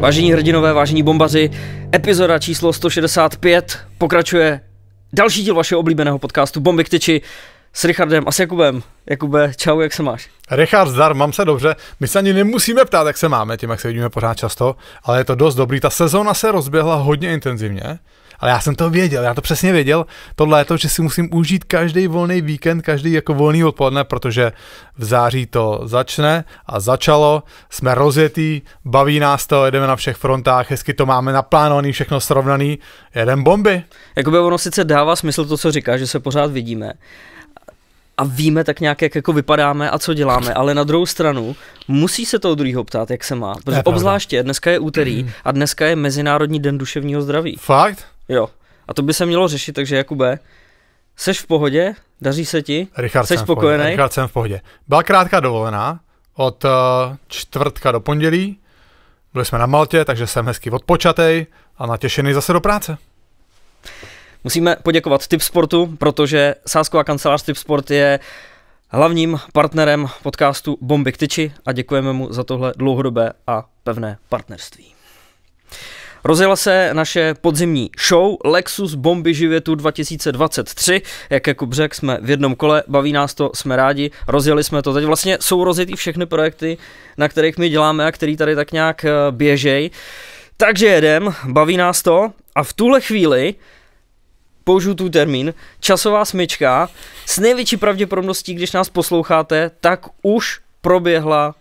Vážení hrdinové, vážení bombaři, epizoda číslo 165 pokračuje další díl vašeho oblíbeného podcastu Bomby k tyči s Richardem a s Jakubem. Jakube, čau, jak se máš? Richard, zdar, mám se dobře. My se ani nemusíme ptát, jak se máme, tím, jak se vidíme pořád často, ale je to dost dobrý. Ta sezóna se rozběhla hodně intenzivně ale já jsem to věděl, já to přesně věděl to léto, že si musím užít každý volný víkend, každý jako volný odpoledne, protože v září to začne a začalo, jsme rozjetý, baví nás to, jedeme na všech frontách, hezky to máme naplánovaný, všechno srovnaný, Jeden bomby. Jakoby ono sice dává smysl to, co říká, že se pořád vidíme, a víme tak nějak, jak jako vypadáme a co děláme, ale na druhou stranu musí se toho druhého ptát, jak se má. Protože obzvláště dneska je úterý a dneska je Mezinárodní den duševního zdraví. Fakt? Jo. A to by se mělo řešit, takže Jakube, seš v pohodě, daří se ti, Richard seš spokojený. Richard jsem v pohodě. Byla krátká dovolená od eh, čtvrtka do pondělí, byli jsme na Maltě, takže jsem hezky odpočatej a natěšený zase do práce. Musíme poděkovat Tip Sportu, protože Sásková kancelář Tip Sport je hlavním partnerem podcastu Bomby k tyči a děkujeme mu za tohle dlouhodobé a pevné partnerství. Rozjela se naše podzimní show Lexus Bomby živětu 2023. Jak jako břek jsme v jednom kole, baví nás to, jsme rádi, rozjeli jsme to. Teď vlastně jsou rozjetý všechny projekty, na kterých my děláme a který tady tak nějak eh, běžej. Takže jedem, baví nás to a v tuhle chvíli použiju tu termín, časová smyčka, s největší pravděpodobností, když nás posloucháte, tak už proběhla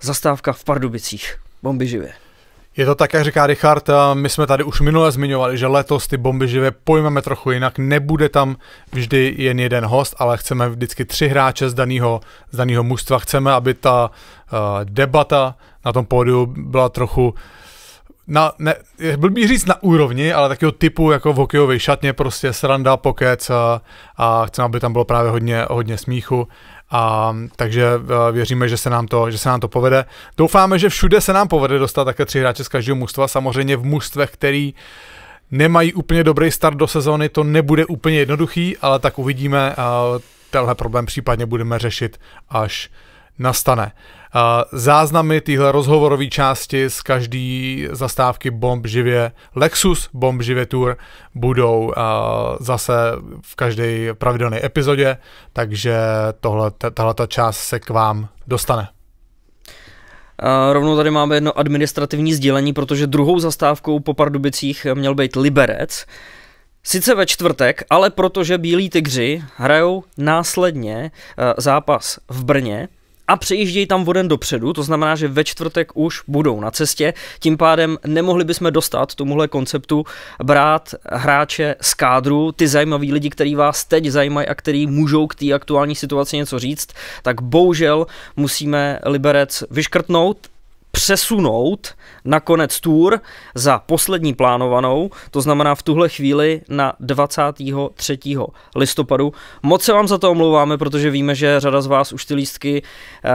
zastávka v Pardubicích. Bomby živě. Je to tak, jak říká Richard, my jsme tady už minule zmiňovali, že letos ty bomby živě pojmeme trochu jinak, nebude tam vždy jen jeden host, ale chceme vždycky tři hráče z daného z daného mužstva, chceme, aby ta uh, debata na tom pódiu byla trochu na, ne, blbý říct na úrovni, ale takého typu jako v hokejové šatně, prostě sranda, pokec a, a chceme, aby tam bylo právě hodně, hodně smíchu a, takže eh, věříme, že se, nám to, že se nám to povede. Doufáme, že všude se nám povede dostat také tři hráče z každého mužstva, samozřejmě v mužstvech, který nemají úplně dobrý start do sezóny, to nebude úplně jednoduchý, ale tak uvidíme. Eh, tenhle problém případně budeme řešit, až nastane záznamy téhle rozhovorové části z každé zastávky Bomb živě Lexus Bomb živě Tour budou zase v každé pravidelné epizodě, takže tohle, tahle část se k vám dostane. A rovnou tady máme jedno administrativní sdělení, protože druhou zastávkou po Pardubicích měl být Liberec. Sice ve čtvrtek, ale protože Bílí tygři hrajou následně e, zápas v Brně, a přejíždějí tam voden dopředu, to znamená, že ve čtvrtek už budou na cestě, tím pádem nemohli bychom dostat tomuhle konceptu brát hráče z kádru, ty zajímaví lidi, který vás teď zajímají a který můžou k té aktuální situaci něco říct, tak bohužel musíme Liberec vyškrtnout přesunout na konec tour za poslední plánovanou, to znamená v tuhle chvíli na 23. listopadu. Moc se vám za to omlouváme, protože víme, že řada z vás už ty lístky uh,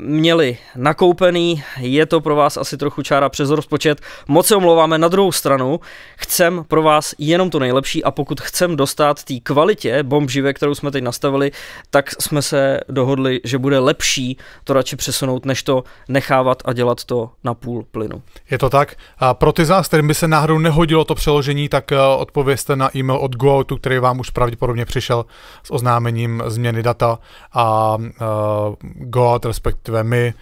měli nakoupený, je to pro vás asi trochu čára přes rozpočet. Moc se omlouváme na druhou stranu, chcem pro vás jenom to nejlepší a pokud chcem dostat té kvalitě bomb živé, kterou jsme teď nastavili, tak jsme se dohodli, že bude lepší to radši přesunout, než to nechávat a dělat to na půl plynu. Je to tak. A pro ty z vás, kterým by se náhodou nehodilo to přeložení, tak eh, odpovězte na e-mail od GoAutu, který vám už pravděpodobně přišel s oznámením změny data a uh, GoAut, respektive my,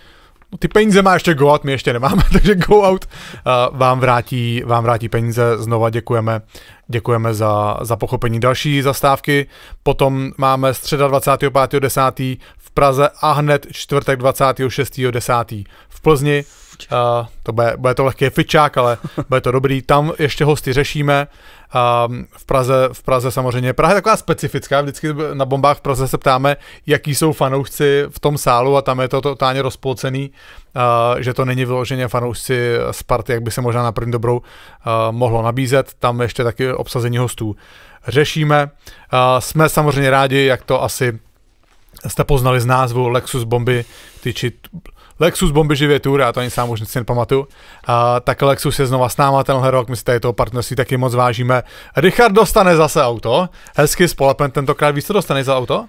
No, ty peníze má ještě GoOut, my ještě nemáme, takže GoOut uh, eh, vám, vrátí, vám vrátí peníze. Znova děkujeme, děkujeme za, za pochopení další zastávky. Potom máme středa 25.10. Praze a hned čtvrtek 26.10. v Plzni. Uh, to bude, bude to lehký fičák, ale bude to dobrý. Tam ještě hosty řešíme. Uh, v, Praze, v Praze samozřejmě. Praha je taková specifická, vždycky na bombách v Praze se ptáme, jaký jsou fanoušci v tom sálu a tam je to totálně rozpolcený, uh, že to není vyloženě fanoušci party, jak by se možná na první dobrou uh, mohlo nabízet. Tam ještě taky obsazení hostů řešíme. Uh, jsme samozřejmě rádi, jak to asi jste poznali z názvu Lexus bomby, tyči Lexus bomby živě tour, já to ani sám už nic nepamatuju. A, tak Lexus je znova s náma tenhle rok, my si tady toho partnerství taky moc vážíme. Richard dostane zase auto, hezky spolepen tentokrát, víš co dostane za auto?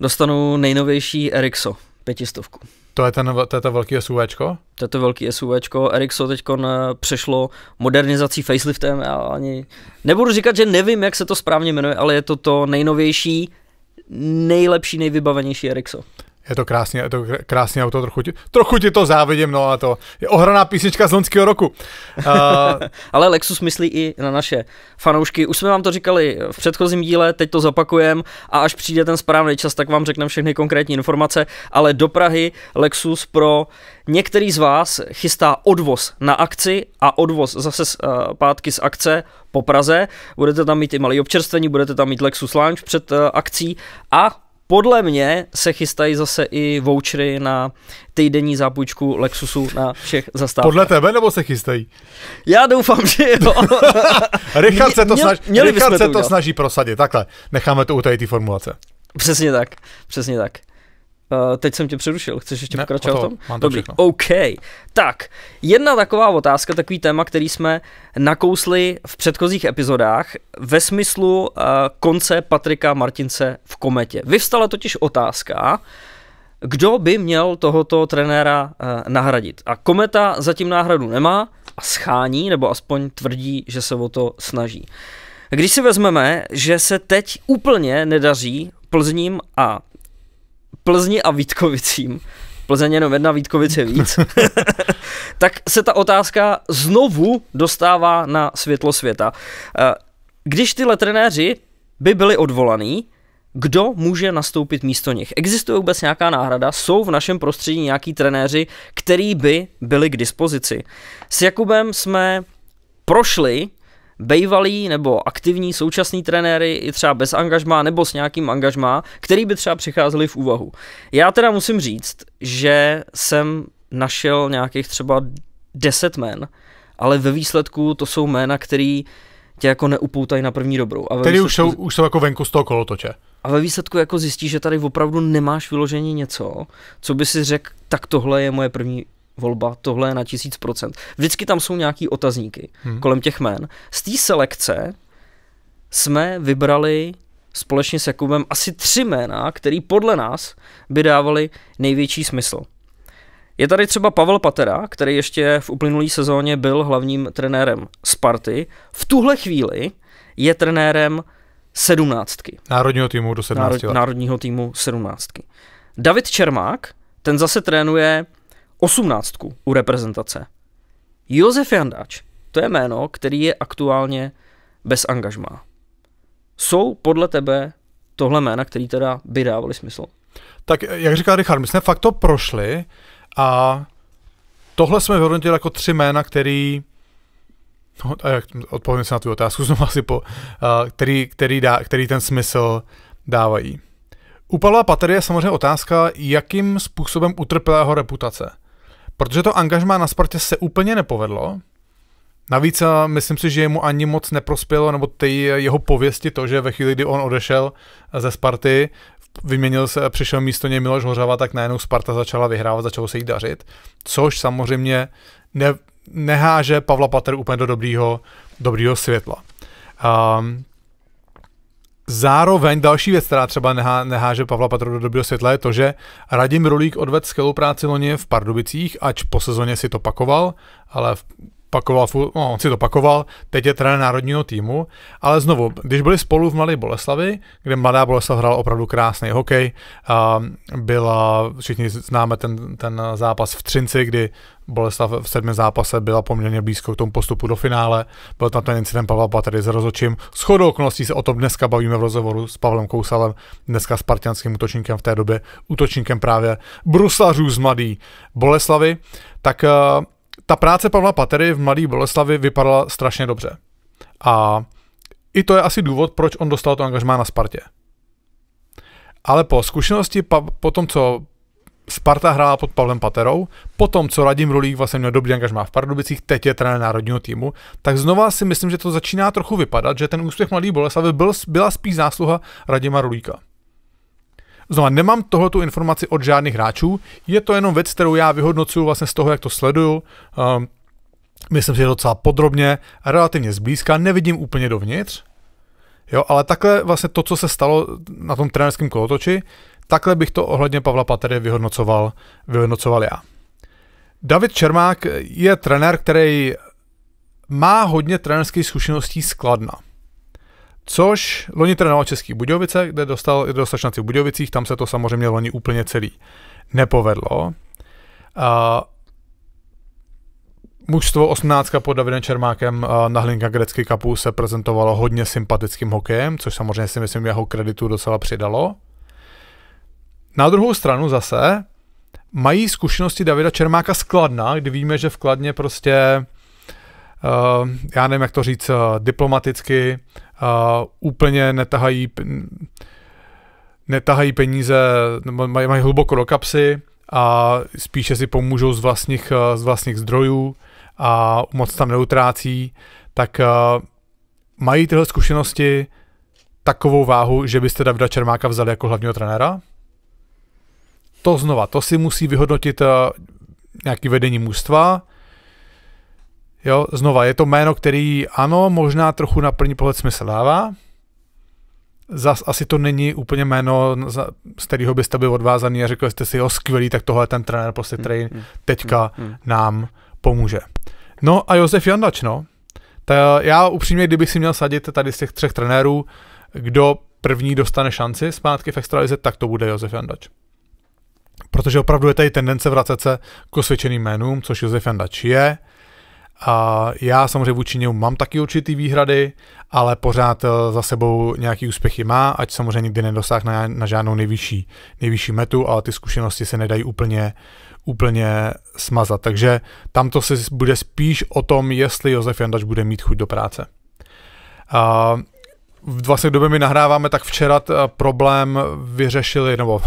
Dostanu nejnovější Erikso, pětistovku. To je, ten, to je to velký SUVčko? To je to velký SUVčko. Erikso teď eh, přešlo modernizací faceliftem. Já ani nebudu říkat, že nevím, jak se to správně jmenuje, ale je to to nejnovější nejlepší, nejvybavenější Erikso. Je to krásné, je to krásně auto, trochu ti, trochu ti to závidím, no a to je ohraná písnička z loňského roku. Uh... Ale Lexus myslí i na naše fanoušky. Už jsme vám to říkali v předchozím díle, teď to zapakujem a až přijde ten správný čas, tak vám řekneme všechny konkrétní informace, ale do Prahy Lexus pro některý z vás chystá odvoz na akci a odvoz zase zpátky eh, z akce po Praze. Budete tam mít i malý občerstvení, budete tam mít Lexus Lounge před eh, akcí a podle mě se chystají zase i vouchery na týdenní zápůjčku Lexusu na všech zastávkách. Podle tebe nebo se chystají? Já doufám, že jo. Richard se to, snaží, měli Richard se to to snaží prosadit, takhle. Necháme to u té formulace. Přesně tak, přesně tak. Uh, teď jsem tě přerušil, chceš ještě ne, pokračovat o tom? Mám to Dobrý, všechno. OK. Tak, jedna taková otázka, takový téma, který jsme nakousli v předchozích epizodách ve smyslu uh, konce Patrika Martince v kometě. Vyvstala totiž otázka, kdo by měl tohoto trenéra uh, nahradit. A kometa zatím náhradu nemá a schání, nebo aspoň tvrdí, že se o to snaží. Když si vezmeme, že se teď úplně nedaří Plzním a Plzni a Vítkovicím, Plzeň jenom jedna, Vítkovice víc, tak se ta otázka znovu dostává na světlo světa. Eh, když tyhle trenéři by byli odvolaný, kdo může nastoupit místo nich. Existuje vůbec nějaká náhrada? Jsou v našem prostředí nějaký trenéři, který by byli k dispozici? S Jakubem jsme prošli bejvalí nebo aktivní současní trenéry, i třeba bez angažmá nebo s nějakým angažmá, který by třeba přicházeli v úvahu. Já teda musím říct, že jsem našel nějakých třeba 10 men, ale ve výsledku to jsou jména, který tě jako neupoutají na první dobrou. A který už, jsou, už jsou jako venku z toho kolotoče. A ve výsledku jako zjistíš, že tady opravdu nemáš vyloženě něco, co by si řekl, tak tohle je moje první volba, tohle je na tisíc procent. Vždycky tam jsou nějaký otazníky hmm. kolem těch jmén. Z té selekce jsme vybrali společně s Jakubem asi tři jména, který podle nás by dávali největší smysl. Je tady třeba Pavel Patera, který ještě v uplynulé sezóně byl hlavním trenérem Sparty. V tuhle chvíli je trenérem sedmnáctky. Národního týmu do sedmnácti Národ, Národního týmu sedmnáctky. David Čermák, ten zase trénuje osmnáctku u reprezentace. Josef Jandáč, to je jméno, který je aktuálně bez angažmá. Jsou podle tebe tohle jména, který teda by dávali smysl? Tak eh, jak říká Richard, my jsme fakt to prošli a tohle jsme vyhodnotili jako tři jména, který No, a jak odpovím si na tu otázku znovu asi po, uh, který, který, dá, který ten smysl dávají. U Pavla Patery je samozřejmě otázka, jakým způsobem utrpěla jeho reputace. Protože to angažmá na Spartě se úplně nepovedlo. Navíc myslím si, že jemu ani moc neprospělo, nebo ty jeho pověsti to, že ve chvíli, kdy on odešel ze Sparty, vyměnil se, přišel místo něj Miloš Hořava, tak najednou Sparta začala vyhrávat, začalo se jí dařit, což samozřejmě ne, neháže Pavla Pater úplně do dobrýho, dobrýho světla. Um, Zároveň další věc, která třeba nehá, neháže Pavla Patro do dobrého světla, je to, že Radim Rulík odvedl skvělou práci loni v Pardubicích, ač po sezóně si to pakoval, ale v pakoval, no, on si to pakoval, teď je trenér národního týmu, ale znovu, když byli spolu v Mladé Boleslavi, kde Mladá Boleslav hrála opravdu krásný hokej, a byla, všichni známe ten, ten zápas v Třinci, kdy Boleslav v sedmém zápase byla poměrně blízko k tomu postupu do finále, byl tam ten incident Pavla Patry s rozočím. S chodou okolností se o tom dneska bavíme v rozhovoru s Pavlem Kousalem, dneska s partianským útočníkem v té době, útočníkem právě Bruslařů z Mladý Boleslavy, tak eh, ta práce Pavla Patery v Mladé Boleslavi vypadala strašně dobře. A i to je asi důvod, proč on dostal to angažmá na Spartě. Ale po zkušenosti, pa, po tom, co Sparta hrála pod Pavlem Paterou, po tom, co Radim Rulík vlastně měl dobrý angažmá v Pardubicích, teď je trenér národního týmu, tak znova si myslím, že to začíná trochu vypadat, že ten úspěch Mladý Boleslavy byl, byla spíš zásluha Radima Rulíka. Znovu, nemám tohoto tu informaci od žádných hráčů, je to jenom věc, kterou já vyhodnocuju vlastně z toho, jak to sleduju. Um, myslím si, že docela podrobně, relativně zblízka, nevidím úplně dovnitř, jo, ale takhle vlastně to, co se stalo na tom trenerském kolotoči, takhle bych to ohledně Pavla Patery vyhodnocoval, vyhodnocoval já. David Čermák je trenér, který má hodně trenerských zkušeností skladna. Což loni trénoval Český Budějovice, kde dostal do stačnaci v Budějovicích, tam se to samozřejmě loni úplně celý nepovedlo. A mužstvo 18 pod Davidem Čermákem na Hlinka Grecky kapu se prezentovalo hodně sympatickým hokejem, což samozřejmě si myslím jeho kreditu docela přidalo. Na druhou stranu zase mají zkušenosti Davida Čermáka z Kladna, kdy víme, že v Kladně prostě, eh, já nevím, jak to říct eh, diplomaticky, uh, úplně netahají, netahají peníze, mají, mají hluboko do kapsy a spíše si pomůžou z vlastních, eh, z vlastních zdrojů a moc tam neutrácí, tak uh, mají tyhle zkušenosti takovou váhu, že byste Davida Čermáka vzali jako hlavního trenéra? To znova, to si musí vyhodnotit uh, nějaký vedení mužstva, Jo, znova, je to jméno, který ano, možná trochu na první pohled smysl dává. Zas asi to není úplně jméno, z kterého byste byli odvázaný a řekli jste si, jo, skvělý, tak tohle ten trenér prostě mm, train mm, teďka mm, nám pomůže. No a Josef Jandač, no. Ta, já upřímně, kdybych si měl sadit tady z těch třech trenérů, kdo první dostane šanci zpátky v extralize, tak to bude Josef Jandač. Protože opravdu je tady tendence vracet se k osvědčeným jménům, což Josef Jandač je. A já samozřejmě vůči němu mám taky určitý výhrady, ale pořád eh, za sebou nějaký úspěchy má, ať samozřejmě nikdy nedosáhne na, na žádnou nejvyšší, nejvyšší metu, ale ty zkušenosti se nedají úplně, úplně smazat. Takže tam to se bude spíš o tom, jestli Josef Jandač bude mít chuť do práce. A v vlastně době my nahráváme, tak včera eh, problém vyřešili, nebo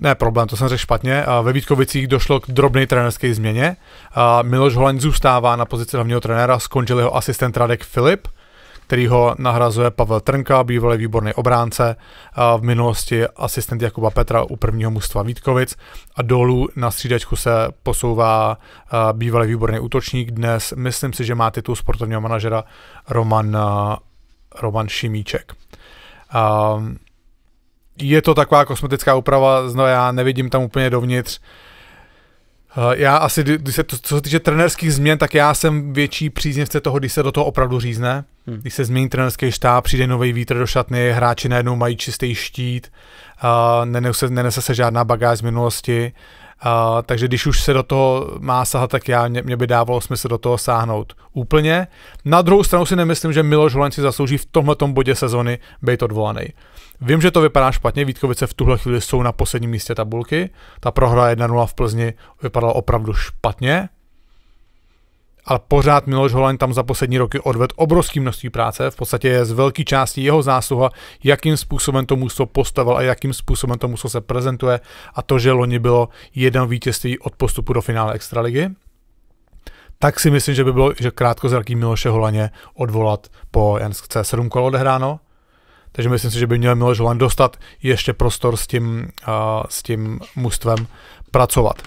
ne problém, to jsem řekl špatně, ve Vítkovicích došlo k drobné trenerské změně. Miloš Holen zůstává na pozici hlavního trenéra, skončil jeho asistent Radek Filip, který ho nahrazuje Pavel Trnka, bývalý výborný obránce, v minulosti asistent Jakuba Petra u prvního mužstva Vítkovic a dolů na střídačku se posouvá bývalý výborný útočník dnes, myslím si, že má titul sportovního manažera Roman, Roman Šimíček. Um, je to taková kosmetická úprava, no já nevidím tam úplně dovnitř. Eh, já asi, když se co se týče trenerských změn, tak já jsem větší příznivce toho, když se do toho opravdu řízne. Hmm. Když se změní trenerský štáb, přijde nový vítr do šatny, hráči najednou mají čistý štít, nenese, nenese se žádná bagáž z minulosti, Uh, takže když už se do toho má sahat, tak já, mě, mě by dávalo smysl do toho sáhnout úplně. Na druhou stranu si nemyslím, že Miloš Holan si zaslouží v tomhletom bodě sezony být odvolaný. Vím, že to vypadá špatně, Vítkovice v tuhle chvíli jsou na posledním místě tabulky, ta prohra 1-0 v Plzni vypadala opravdu špatně, ale pořád Miloš Holan tam za poslední roky odved obrovský množství práce. V podstatě je z velké části jeho zásluha, jakým způsobem to mužstvo postavil a jakým způsobem to mužstvo se prezentuje a to, že loni bylo jedno vítězství od postupu do finále Extraligy tak si myslím, že by bylo že krátko zraký Miloše Holaně odvolat po, c 7 kolo odehráno, takže myslím si, že by měl Miloš Holan dostat ještě prostor s tím, uh, s tím mužstvem pracovat.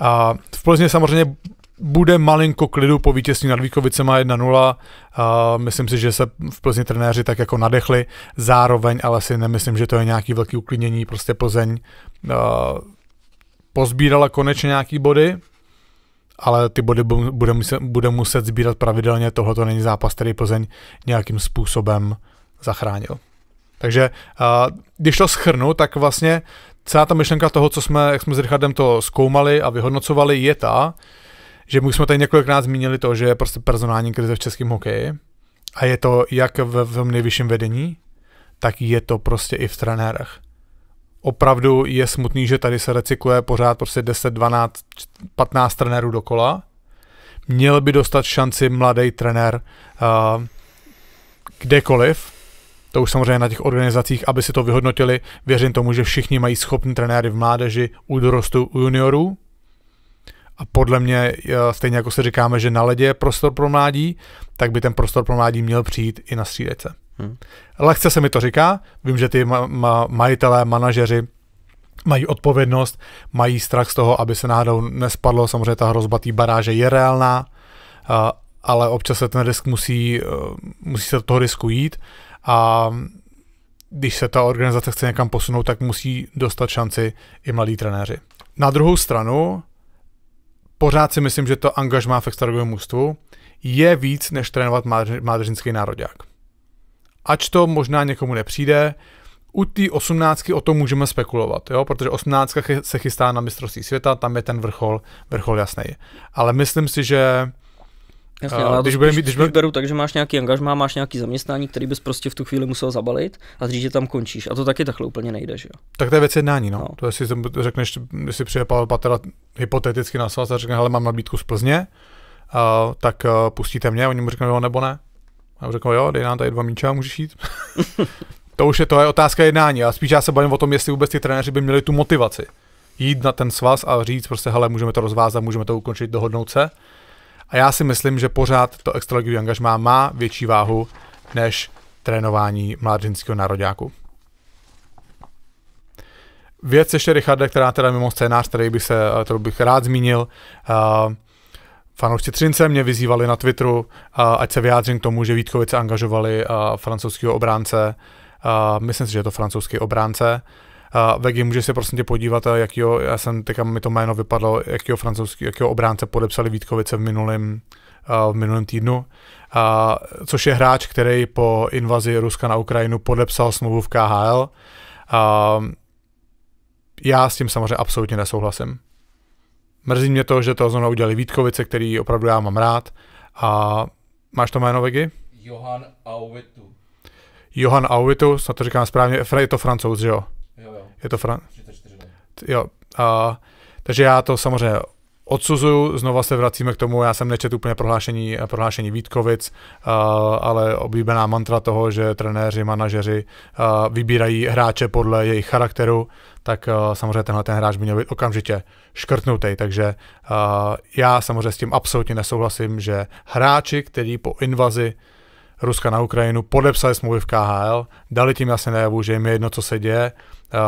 Uh, v Plzně samozřejmě bude malinko klidu po vítězství nad Víkovicema 1-0. Uh, myslím si, že se v Plzni trenéři tak jako nadechli. Zároveň ale si nemyslím, že to je nějaký velký uklidnění. Prostě Plzeň uh, pozbírala konečně nějaký body, ale ty body bude muset, bude muset sbírat pravidelně. Tohle to není zápas, který Plzeň nějakým způsobem zachránil. Takže uh, když to schrnu, tak vlastně celá ta myšlenka toho, co jsme, jak jsme s Richardem to zkoumali a vyhodnocovali, je ta, že my jsme tady několikrát zmínili to, že je prostě personální krize v českém hokeji a je to jak v, v nejvyšším vedení, tak je to prostě i v trenérech. Opravdu je smutný, že tady se recykluje pořád prostě 10, 12, 15 trenérů dokola. Měl by dostat šanci mladý trenér uh, kdekoliv, to už samozřejmě na těch organizacích, aby si to vyhodnotili. Věřím tomu, že všichni mají schopný trenéry v mládeži, u dorostu, u juniorů, a podle mě, eh, stejně jako se říkáme, že na ledě je prostor pro mládí, tak by ten prostor pro mládí měl přijít i na střídece. Hmm. Lehce se mi to říká, vím, že ty ma- ma- majitelé, manažeři mají odpovědnost, mají strach z toho, aby se náhodou nespadlo, samozřejmě ta hrozba té baráže je reálná, eh, ale občas se ten risk musí, eh, musí se do toho risku jít a když se ta organizace chce někam posunout, tak musí dostat šanci i mladí trenéři. Na druhou stranu, pořád si myslím, že to angažmá v extraligovém mužstvu je víc, než trénovat mládežnický nároďák. Ač to možná někomu nepřijde, u té osmnáctky o tom můžeme spekulovat, jo? protože osmnáctka se chystá na mistrovství světa, tam je ten vrchol, vrchol jasný. Ale myslím si, že Jasně, ale když, bude mít, když, když beru tak, že máš nějaký angažmá, máš nějaký zaměstnání, který bys prostě v tu chvíli musel zabalit a říct, že tam končíš. A to taky takhle úplně nejde, že jo? Tak to je věc jednání, no. no. To jestli řekneš, jestli přijde Pavel Patera hypoteticky na svaz a řekne, hele, mám nabídku z Plzně, a, tak a, eh, pustíte mě, oni mu řeknou jo nebo ne. A on řekl, jo, dej nám tady dva míče a můžeš jít. to už je, to je otázka jednání. A spíš já se bavím o tom, jestli vůbec ty trenéři by měli tu motivaci jít na ten svaz a říct prostě, hele, můžeme to rozvázat, můžeme to ukončit, dohodnout se a já si myslím, že pořád to extraligový angažmá má větší váhu než trénování mládřinského nároďáku. Věc ještě, Richarda, která teda mimo scénář, který by se, eh, kterou bych rád zmínil, uh, Fanoušci Třince mě vyzývali na Twitteru, eh, ať se vyjádřím k tomu, že Vítkovice angažovali francouzského obránce. Myslím si, že je to francouzský obránce. Uh, Vegi, může se prosím tě podívat, eh, jakýho, já jsem teďka mi to jméno vypadlo, francouzský, francouzského, jakýho obránce podepsali Vítkovice v minulém eh, v minulém týdnu, a, což je hráč, který po invazi Ruska na Ukrajinu podepsal smlouvu v KHL. A, já s tím samozřejmě absolutně nesouhlasím. Mrzí mě to, že to znovu udělali Vítkovice, který opravdu já mám rád. A máš to jméno Vegy? Johan Auvitu. Johan Auvitu, snad to říkám správně, je to francouz, že jo? Je to Fran... 34 Jo. A, takže já to samozřejmě odsuzuju, znova se vracíme k tomu, já jsem nečetl úplně prohlášení, prohlášení Vítkovic, ale oblíbená mantra toho, že trenéři, manažeři vybírají hráče podle jejich charakteru, tak samozřejmě tenhle ten hráč by měl být okamžitě škrtnutý, takže já samozřejmě s tím absolutně nesouhlasím, že hráči, který po invazi Ruska na Ukrajinu, podepsali smlouvy v KHL, dali tím jasně najevu, že jim je jedno, co se děje, eh,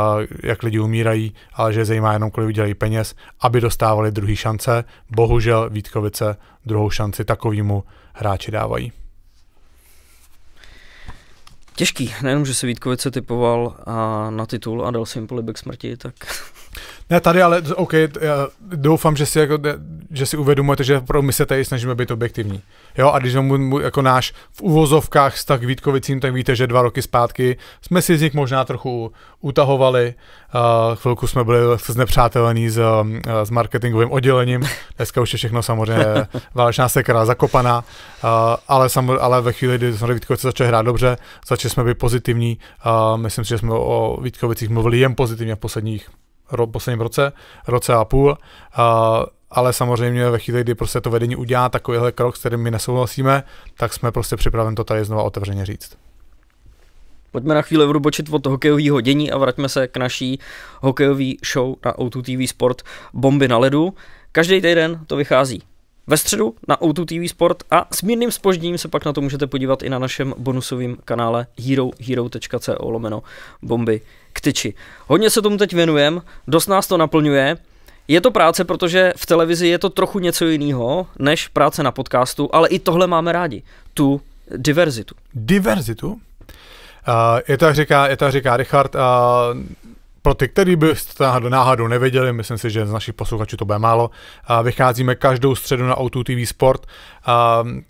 jak lidi umírají, ale že je zajímá jenom, kolik udělají peněz, aby dostávali druhý šance. Bohužel Vítkovice druhou šanci takovýmu hráči dávají. Těžký, nejenom, že se Vítkovice typoval a na titul a dal si jim polibek smrti, tak ne, tady ale, OK, já doufám, že si, jako, že si uvědomujete, že my se tady snažíme být objektivní. Jo, a když mu, jako náš v uvozovkách vztah k Vítkovicím, tak víte, že dva roky zpátky jsme si z nich možná trochu utahovali. Uh, chvilku jsme byli znepřátelení s, uh, s marketingovým oddělením. Dneska už je všechno samozřejmě válečná sekra zakopaná, uh, ale, sam, ale ve chvíli, kdy jsme Vítkovice začali hrát dobře, začali jsme být pozitivní. Uh, myslím si, že jsme o Vítkovicích mluvili jen pozitivně v posledních ro, posledním roce, roce a půl, uh, ale samozřejmě ve chvíli, kdy prostě to vedení udělá takovýhle krok, s kterým my nesouhlasíme, tak jsme prostě připraveni to tady znova otevřeně říct. Pojďme na chvíli odbočit od hokejového dění a vraťme se k naší hokejové show na O2 TV Sport Bomby na ledu. Každý týden to vychází ve středu na O2 TV Sport a s mírným spožděním se pak na to můžete podívat i na našem bonusovém kanále herohero.co lomeno bomby k tyči. Hodně se tomu teď věnujem, dost nás to naplňuje, je to práce, protože v televizi je to trochu něco jiného než práce na podcastu, ale i tohle máme rádi, tu diverzitu. Diverzitu? Uh, je to, jak říká, je to, jak říká Richard, uh, pro ty, který byste náhodou nevěděli, myslím si, že z našich posluchačů to bude málo, vycházíme každou středu na O2 TV Sport.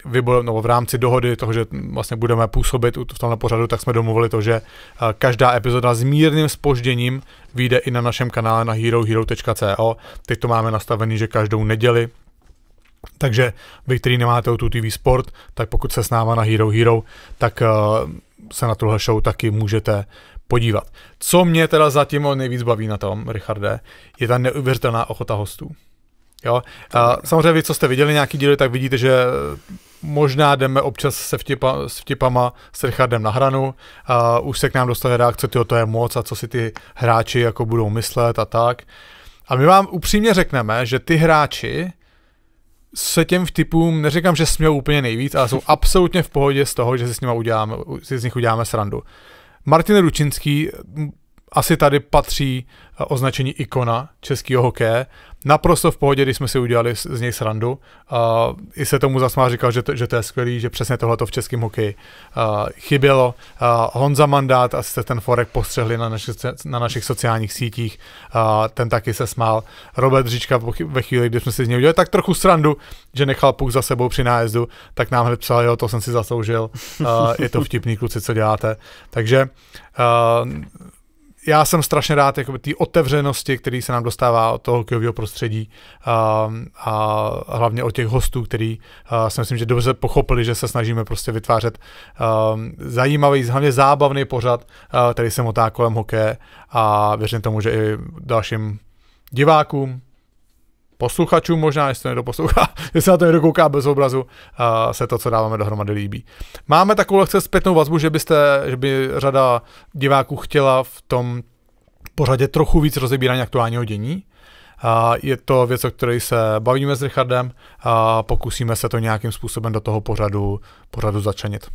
Vybo, no, v rámci dohody toho, že vlastně budeme působit v tomhle pořadu, tak jsme domluvili to, že každá epizoda s mírným spožděním vyjde i na našem kanále na herohero.co. Teď to máme nastavený, že každou neděli takže vy, který nemáte o TV Sport, tak pokud se s náma na Hero Hero, tak uh, se na tuhle show taky můžete podívat. Co mě teda zatím nejvíc baví na tom, Richarde, je ta neuvěřitelná ochota hostů. Jo? A samozřejmě vy, co jste viděli nějaký díly, tak vidíte, že možná jdeme občas se vtipa, s vtipama s Richardem na hranu a už se k nám dostane reakce, tyho, to je moc a co si ty hráči jako budou myslet a tak. A my vám upřímně řekneme, že ty hráči se těm vtipům, neříkám, že směl úplně nejvíc, ale jsou absolutně v pohodě z toho, že si, s nima uděláme, si z nich uděláme srandu. Martin Ručinský asi tady patří eh, označení ikona českého hokeje. Naprosto v pohodě, když jsme si udělali z, něj srandu. Uh, I se tomu zasmá říkal, že to, že to je skvělý, že přesně tohle v českém hokeji uh, chybělo. Uh, Honza Mandát, asi jste ten forek postřehli na, naši, na našich sociálních sítích, uh, ten taky se smál. Robert Říčka ve chvíli, kdy jsme si z něj udělali tak trochu srandu, že nechal puk za sebou při nájezdu, tak nám hned psal, jo, to jsem si zasloužil, uh, je to vtipný kluci, co děláte. Takže uh, já jsem strašně rád jakoby té otevřenosti, který se nám dostává od toho hokejového prostředí a, um, a hlavně od těch hostů, který uh, si myslím, že dobře pochopili, že se snažíme prostě vytvářet a, um, zajímavý, hlavně zábavný pořad, a, uh, který se motá kolem hokeje a věřím tomu, že i dalším divákům, posluchačům možná, jestli to poslouchá, jestli na to kouká bez obrazu, uh, se to, co dáváme dohromady líbí. Máme takovou lehce zpětnou vazbu, že, byste, že by řada diváků chtěla v tom pořadě trochu víc rozebírání aktuálního dění. Uh, je to věc, o které se bavíme s Richardem a pokusíme se to nějakým způsobem do toho pořadu, pořadu začlenit.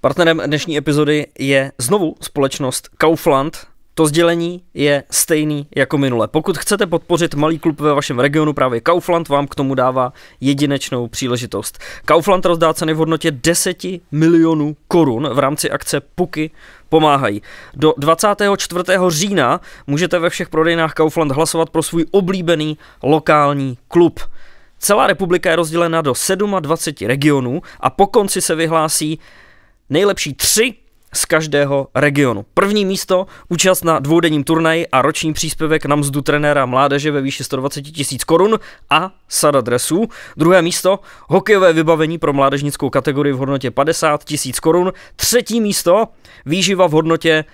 Partnerem dnešní epizody je znovu společnost Kaufland, to sdělení je stejný jako minule. Pokud chcete podpořit malý klub ve vašem regionu, právě Kaufland vám k tomu dává jedinečnou příležitost. Kaufland rozdá ceny v hodnotě 10 milionů korun v rámci akce Puky pomáhají. Do 24. října můžete ve všech prodejnách Kaufland hlasovat pro svůj oblíbený lokální klub. Celá republika je rozdělena do 27 regionů a po konci se vyhlásí nejlepší tři z každého regionu. První místo, účast na dvoudenním turnaji a roční příspěvek na mzdu trenéra mládeže ve výši 120 tisíc korun a sada dresů. Druhé místo, hokejové vybavení pro mládežnickou kategorii v hodnotě 50 tisíc korun. Třetí místo, výživa v hodnotě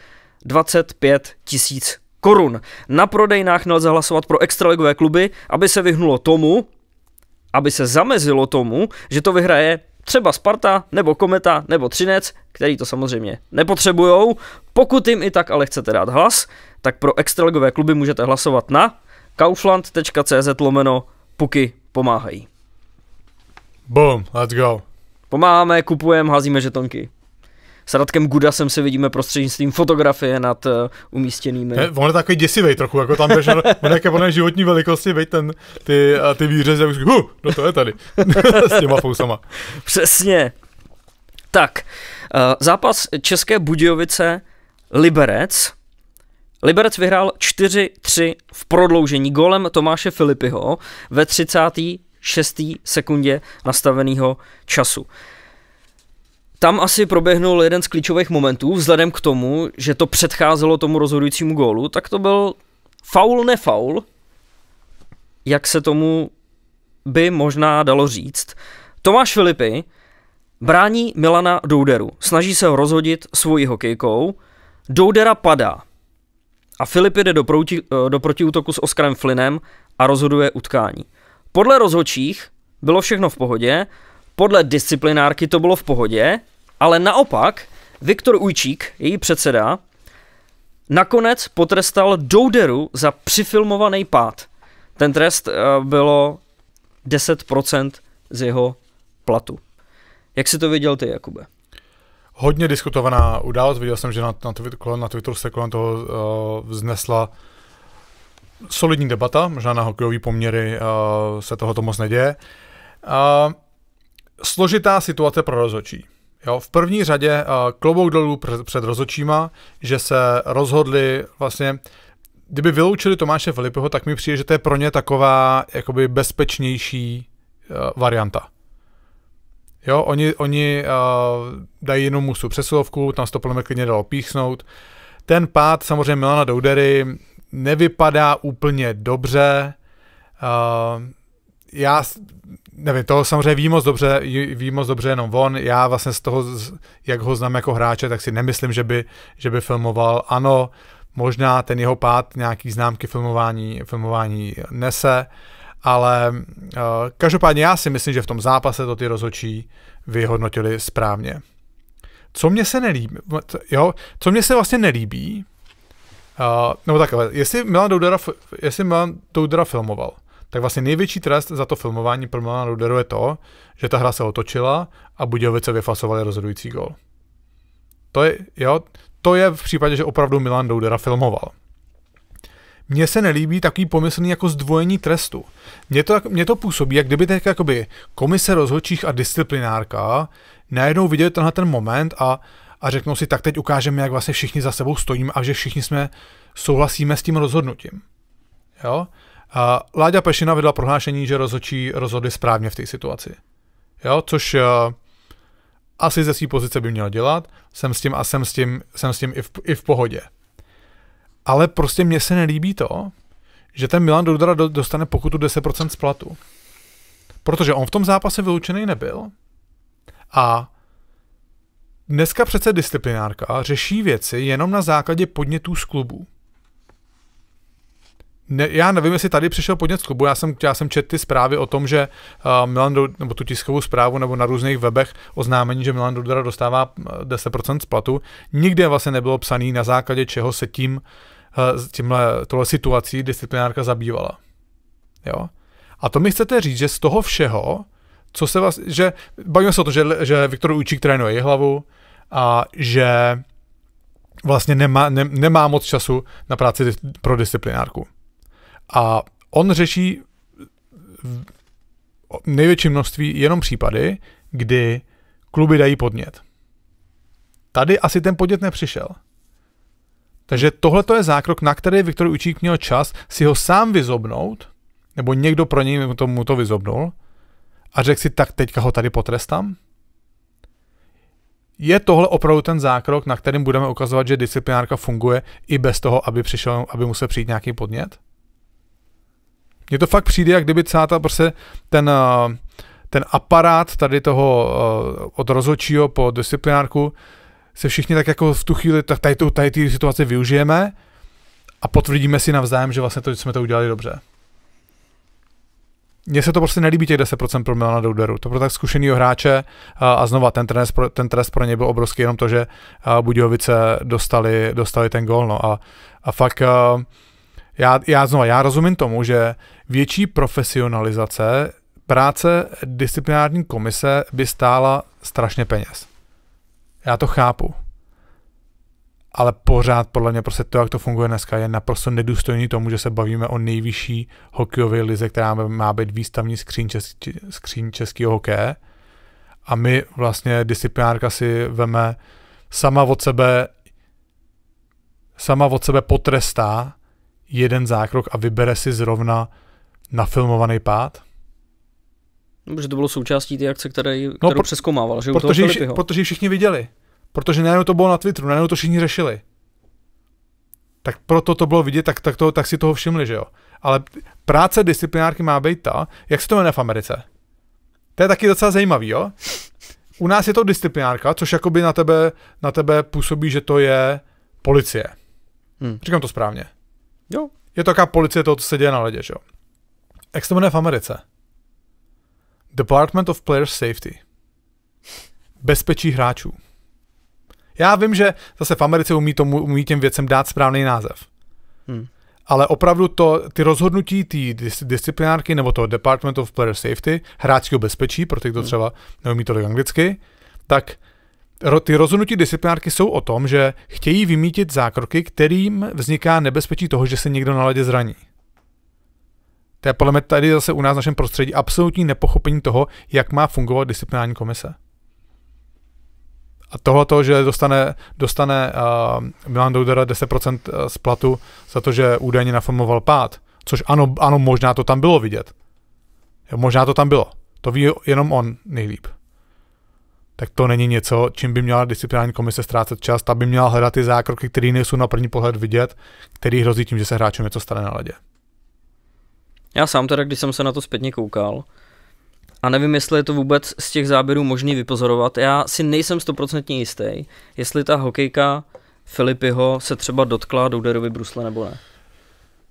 25 tisíc korun. Na prodejnách nelze hlasovat pro extraligové kluby, aby se vyhnulo tomu, aby se zamezilo tomu, že to vyhraje třeba Sparta, nebo Kometa, nebo Třinec, který to samozřejmě nepotřebujou. Pokud jim i tak ale chcete dát hlas, tak pro extraligové kluby můžete hlasovat na kaufland.cz lomeno puky pomáhají. Boom, let's go. Pomáháme, kupujeme, házíme žetonky. S Radkem Gudasem se vidíme prostřednictvím fotografie nad uh, umístěnými. Ne, on je takový děsivý trochu, jako tam běžel, on je plné životní velikosti, vej ten, ty, a ty výřezy, už, huh, no to je tady, s těma fousama. Přesně. Tak, uh, zápas České Budějovice Liberec, Liberec vyhrál 4-3 v prodloužení golem Tomáše Filipyho ve 36. sekundě nastaveného času tam asi proběhnul jeden z klíčových momentů, vzhledem k tomu, že to předcházelo tomu rozhodujícímu gólu, tak to byl faul nefaul, jak se tomu by možná dalo říct. Tomáš Filipy brání Milana Douderu, snaží se ho rozhodit svojí hokejkou, Doudera padá a Filip jde do, proti, eh, do protiútoku s Oskarem Flynnem a rozhoduje utkání. Podle rozhodčích bylo všechno v pohodě, podle disciplinárky to bylo v pohodě, ale naopak Viktor Ujčík, její předseda, nakonec potrestal Douderu za přifilmovaný pád. Ten trest eh, bylo 10% z jeho platu. Jak si to viděl ty, Jakube? Hodně diskutovaná událost. Viděl jsem, že na, na, Twitteru, na Twitteru se kolem toho uh, vznesla solidní debata. Možná na hokejové poměry uh, se tohoto moc neděje. Uh, složitá situace pro rozhodčí. Jo, v první řadě uh, klobouk dolů před, před rozočíma, že se rozhodli vlastně, kdyby vyloučili Tomáše Filipiho, tak mi přijde, že to je pro ně taková jakoby bezpečnější uh, varianta. Jo, oni, oni uh, dají jenom musu přesilovku, tam se to plně klidně dalo píchnout. Ten pád samozřejmě Milana Doudery nevypadá úplně dobře. Uh, já nevím, to samozřejmě ví moc dobře, ví moc dobře jenom on. Já vlastně z toho, jak ho znám jako hráče, tak si nemyslím, že by, že by filmoval. Ano, možná ten jeho pád nějaký známky filmování, filmování nese, ale uh, každopádně já si myslím, že v tom zápase to ty rozhodčí vyhodnotili správně. Co mě se nelíbí, jo, co mě se vlastně nelíbí, uh, no takhle, jestli Milan Doudara, jestli Milan Doudara filmoval, tak vlastně největší trest za to filmování pro Milana Ruderu je to, že ta hra se otočila a Budějovice vyfasovali rozhodující gol. To je, jo, to je v případě, že opravdu Milan Doudera filmoval. Mně se nelíbí takový pomyslný jako zdvojení trestu. Mně to, mně to působí, jak kdyby teď jakoby komise rozhodčích a disciplinárka najednou viděli tenhle ten moment a, a řeknou si, tak teď ukážeme, jak vlastně všichni za sebou stojíme a že všichni jsme souhlasíme s tím rozhodnutím. Jo? Láďa Pešina vydala prohlášení, že rozhodčí rozhodli správně v té situaci. Jo, což eh, asi ze své pozice by měl dělat, jsem s tím a jsem s tím, jsem s tím i, v, i v pohodě. Ale prostě mně se nelíbí to, že ten Milan Dudra dostane pokutu 10% splatu. Protože on v tom zápase vyloučený nebyl a dneska přece disciplinárka řeší věci jenom na základě podnětů z klubu ne, já nevím, jestli tady přišel podnět z klubu, já jsem, já jsem četl ty zprávy o tom, že uh, Milan, Do, nebo tu tiskovou zprávu, nebo na různých webech oznámení, že Milan Dudara dostává 10% eh, splatu. platu. Nikde vlastně nebylo psaný, na základě čeho se tím, uh, tímhle, tohle situací disciplinárka zabývala. Jo? A to mi chcete říct, že z toho všeho, co se vás, že bavíme se o to, že, že Viktor Ujčík trénuje její hlavu a že vlastně nemá, ne, nemá moc času na práci pro disciplinárku. A on řeší největší množství jenom případy, kdy kluby dají podnět. Tady asi ten podnět nepřišel. Takže tohle je zákrok, na který Viktor Učík měl čas si ho sám vyzobnout, nebo někdo pro něj mu to, mu to vyzobnul a řekl si, tak teďka ho tady potrestám. Je tohle opravdu ten zákrok, na kterým budeme ukazovat, že disciplinárka funguje i bez toho, aby, přišel, aby musel přijít nějaký podnět? Mně to fakt přijde, jak kdyby celá ta prostě ten, eh, ten aparát tady toho eh, od rozhodčího po disciplinárku se všichni tak jako v tu chvíli, tak tady, tady ty situace využijeme a potvrdíme si navzájem, že vlastně to, že jsme to udělali dobře. Mně se to prostě nelíbí těch 10% pro Milana Douderu. To pro tak zkušenýho hráče eh, a znova ten trest, pro, ten trest pro ně byl obrovský, jenom to, že Budějovice dostali, dostali ten gól. No a, a fakt já, já znovu, já rozumím tomu, že větší profesionalizace práce disciplinární komise by stála strašně peněz. Já to chápu. Ale pořád podle mě prostě to, jak to funguje dneska, je naprosto nedůstojný tomu, že se bavíme o nejvyšší hokejové lize, která má být výstavní skříň, český, skříň českého hokeje. A my vlastně disciplinárka si veme sama od sebe sama od sebe potrestá jeden zákrok a vybere si zrovna nafilmovaný pád? Protože to bylo součástí té akce, které, no, kterou no, pro, přeskomával, že protože, ji, protože všichni viděli. Protože najednou to bylo na Twitteru, najednou to všichni řešili. Tak proto to bylo vidět, tak, tak, to, tak si toho všimli, že jo. Ale práce disciplinárky má být ta, jak se to jmenuje v Americe. To je taky docela zajímavý, jo. U nás je to disciplinárka, což jakoby na tebe, na tebe působí, že to je policie. Hmm. Říkám to správně. Jo, je to taková policie toho, co se děje na ledě, že jo. Jak se to jmenuje v Americe? Department of Player Safety. Bezpečí hráčů. Já vím, že zase v Americe umí, tomu, umí těm věcem dát správný název. Hmm. Ale opravdu to, ty rozhodnutí ty dis, disciplinárky nebo toho Department of Player Safety, hráčského bezpečí, pro ty, kdo hmm. třeba neumí tolik anglicky, tak ty rozhodnutí disciplinárky jsou o tom, že chtějí vymítit zákroky, kterým vzniká nebezpečí toho, že se někdo na ledě zraní. To je podle mě tady zase u nás v našem prostředí absolutní nepochopení toho, jak má fungovat disciplinární komise. A tohle to, že dostane, dostane uh, Milan Doudera 10% eh, z platu za to, že údajně naformoval pád, což ano, ano, možná to tam bylo vidět. Možná to tam bylo. To ví jenom on nejlíp tak to není něco, čím by měla disciplinární komise ztrácet čas, ta by měla hledat ty zákroky, které nejsou na první pohled vidět, který hrozí tím, že se hráčům něco stane na ledě. Já sám teda, když jsem se na to zpětně koukal, a nevím, jestli je to vůbec z těch záběrů možný vypozorovat. Já si nejsem stoprocentně jistý, jestli ta hokejka Filipyho se třeba dotkla Douderovi brusle nebo ne.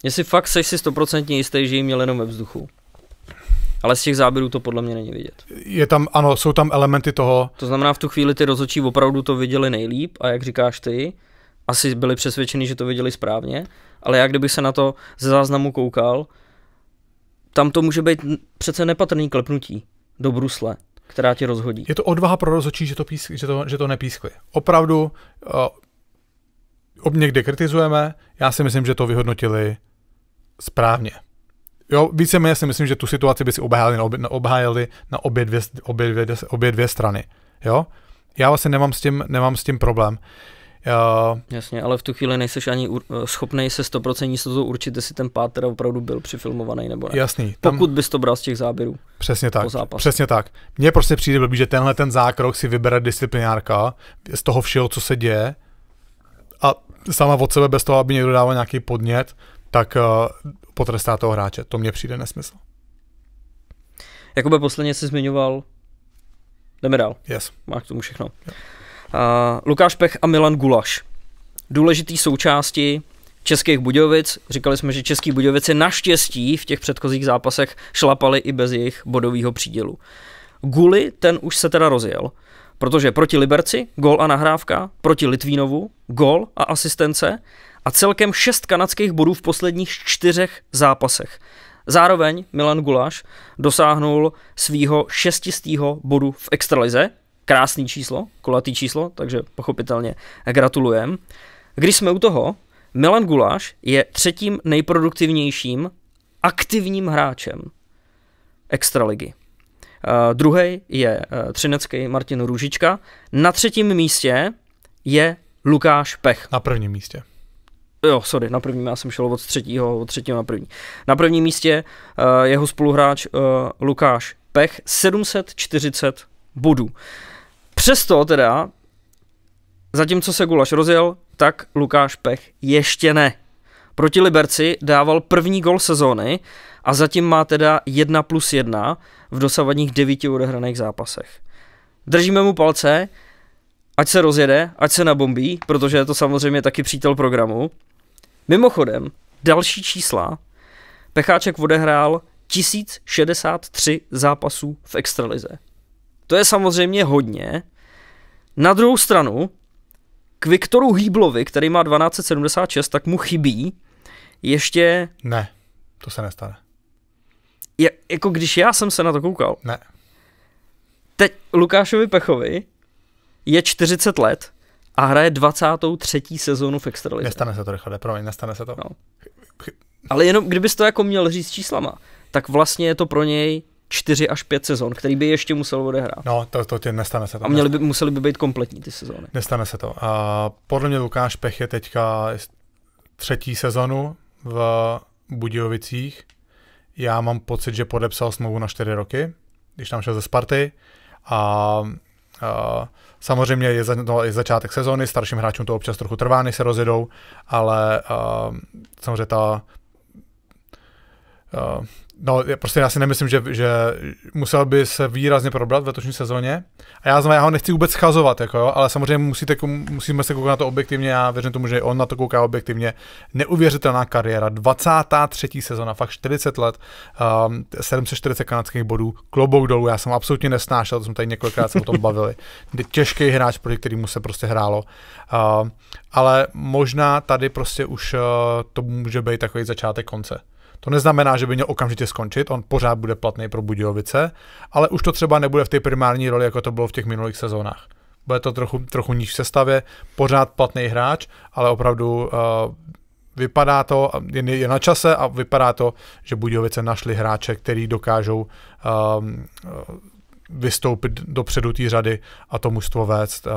Jestli fakt jsi si stoprocentně jistý, že ji měl jenom ve vzduchu. Ale z těch záběrů to podle mě není vidět. Je tam, ano, jsou tam elementy toho. To znamená, v tu chvíli ty rozhodčí opravdu to viděli nejlíp a jak říkáš ty, asi byli přesvědčeni, že to viděli správně, ale já kdybych se na to ze záznamu koukal, tam to může být přece nepatrný klepnutí do brusle, která ti rozhodí. Je to odvaha pro rozhodčí, že to, písk, že to, že to nepískli. Opravdu, uh, eh, někdy kritizujeme, já si myslím, že to vyhodnotili správně jo, víceméně si myslím, že tu situaci by si obhájili na obě, na, obhájili na obě, dvě, obě, dvě, obě dvě strany. Jo? Já vlastně nemám s tím, nemám s tím problém. Uh, Jasně, ale v tu chvíli nejseš ani eh, schopný se 100% jistotou určit, jestli ten páter opravdu byl přifilmovaný nebo ne. Jasný. Tam, Pokud bys to bral z těch záběrů. Přesně tak. Přesně tak. Mně prostě přijde blbý, že tenhle ten zákrok si vybere disciplinárka z toho všeho, co se děje a sama od sebe bez toho, aby někdo dával nějaký podnět, tak eh, potrestá toho hráče. To mně přijde nesmysl. Jakoby posledně jsi zmiňoval, jdeme dál. Yes. Má k tomu všechno. Uh, Lukáš Pech a Milan Gulaš. Důležitý součásti Českých Budějovic. Říkali jsme, že Český Budějovice naštěstí v těch předchozích zápasech šlapali i bez jejich bodového přídělu. Guli, ten už se teda rozjel, protože proti Liberci gol a nahrávka, proti Litvínovu gol a asistence a celkem šest kanadských bodů v posledních čtyřech zápasech. Zároveň Milan Gulaš dosáhnul svýho šestistýho bodu v extralize. Krásný číslo, kulatý číslo, takže pochopitelně gratulujem. Když jsme u toho, Milan Gulaš je třetím nejproduktivnějším aktivním hráčem extraligy. Uh, eh, druhý je uh, třinecký Martin Růžička. Na třetím místě je Lukáš Pech. Na prvním místě. Jo, sorry, na prvním, já jsem šel od třetího, od třetího na první. Na prvním místě uh, jeho spoluhráč uh, Lukáš Pech, 740 bodů. Přesto teda, zatímco se Gulaš rozjel, tak Lukáš Pech ještě ne. Proti Liberci dával první gol sezóny a zatím má teda 1 plus 1 v dosavadních devíti odehraných zápasech. Držíme mu palce, ať se rozjede, ať se nabombí, protože je to samozřejmě taky přítel programu. Mimochodem, další čísla. Pecháček odehrál 1063 zápasů v extralize. To je samozřejmě hodně. Na druhou stranu, k Viktoru Hýblovi, který má 1276, tak mu chybí ještě... Ne, to se nestane. Je, jako když já jsem se na to koukal. Ne. Teď Lukášovi Pechovi je 40 let a hraje 23. sezónu v Extralize. Nestane se to, Richarde, promiň, nestane se to. No. Ale jenom, kdybys to jako měl říct číslama, tak vlastně je to pro něj 4 až 5 sezon, který by ještě musel odehrát. No, to, to tě nestane se to. A měli by, museli by být kompletní ty sezóny. Nestane se to. A podle mě Lukáš Pech je teďka třetí sezonu v Budějovicích. Já mám pocit, že podepsal smlouvu na 4 roky, když tam šel ze Sparty. A, a Samozřejmě je, za, no, je začátek sezóny, starším hráčům to občas trochu trvá, než se rozjedou, ale uh, samozřejmě ta, uh, No, prostě já si nemyslím, že, že musel by se výrazně probrat v letošní sezóně. A já znamená, já ho nechci vůbec schazovat, jako jo, ale samozřejmě musíte, musíme se koukat na to objektivně. Já věřím tomu, že on na to kouká objektivně. Neuvěřitelná kariéra, 23. sezóna, fakt 40 let, um, 740 kanadských bodů, klobouk dolů. Já jsem absolutně nesnášel, to jsme tady několikrát se o tom bavili. Těžký hráč, proti kterému se prostě hrálo. Um, ale možná tady prostě už uh, to může být takový začátek konce. To neznamená, že by měl okamžitě skončit, on pořád bude platný pro Budějovice, ale už to třeba nebude v té primární roli, jako to bylo v těch minulých sezónách. Bude to trochu, trochu níž v sestavě, pořád platný hráč, ale opravdu uh, vypadá to, je, je na čase a vypadá to, že Budějovice našli hráče, který dokážou um, vystoupit dopředu té řady a to mužstvo vést, uh,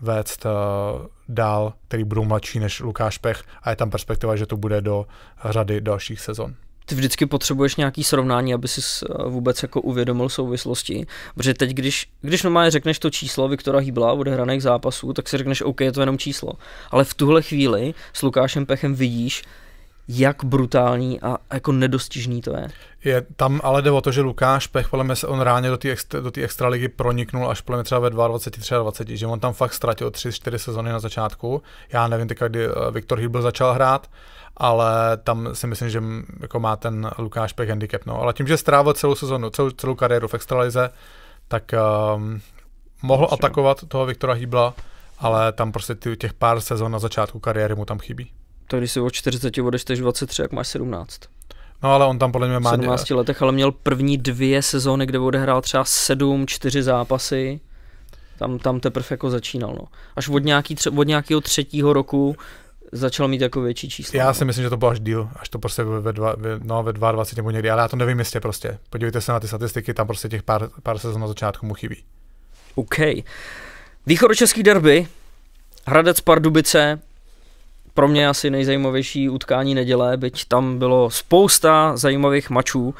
vést uh, dál, který budou mladší než Lukáš Pech a je tam perspektiva, že to bude do řady dalších sezon ty vždycky potřebuješ nějaký srovnání, aby si eh, vůbec jako uvědomil souvislosti, protože teď, když, když normálně řekneš to číslo Viktora Hýbla hraných zápasů, tak si řekneš, OK, je to jenom číslo, ale v tuhle chvíli s Lukášem Pechem vidíš, jak brutální a jako nedostižný to je. je tam ale jde o to, že Lukáš Pech, podle mě se on ráně do té extra, do extraligy proniknul až podle mě třeba ve 22, 23, že on tam fakt ztratil 3-4 sezony na začátku. Já nevím teď, kdy eh, Viktor Hýbl začal hrát, ale tam si myslím, že jako má ten Lukáš Pech handicap. No. Ale tím, že strávil celou sezonu, celou, celou kariéru v extralize, tak um, mohl atakovat toho Viktora Hýbla, ale tam prostě těch pár sezon na začátku kariéry mu tam chybí. Tak když si o 40 odečteš 23, jak máš 17. No ale on tam podle mě má... V 17 dě... letech, ale měl první dvě sezóny, kde odehrál třeba 7, 4 zápasy. Tam, tam teprve jako začínal. No. Až od, nějaký, tře- od nějakého třetího roku začal mít jako větší číslo. Já no. si myslím, že to bylo až díl, až to prostě ve, dva, ve, no, ve 22 nebo někdy, ale já to nevím jistě prostě. Podívejte se na ty statistiky, tam prostě těch pár, pár sezon na začátku mu chybí. OK. Východočeský derby, Hradec Pardubice, pro mě asi nejzajímavější utkání neděle, byť tam bylo spousta zajímavých mačů.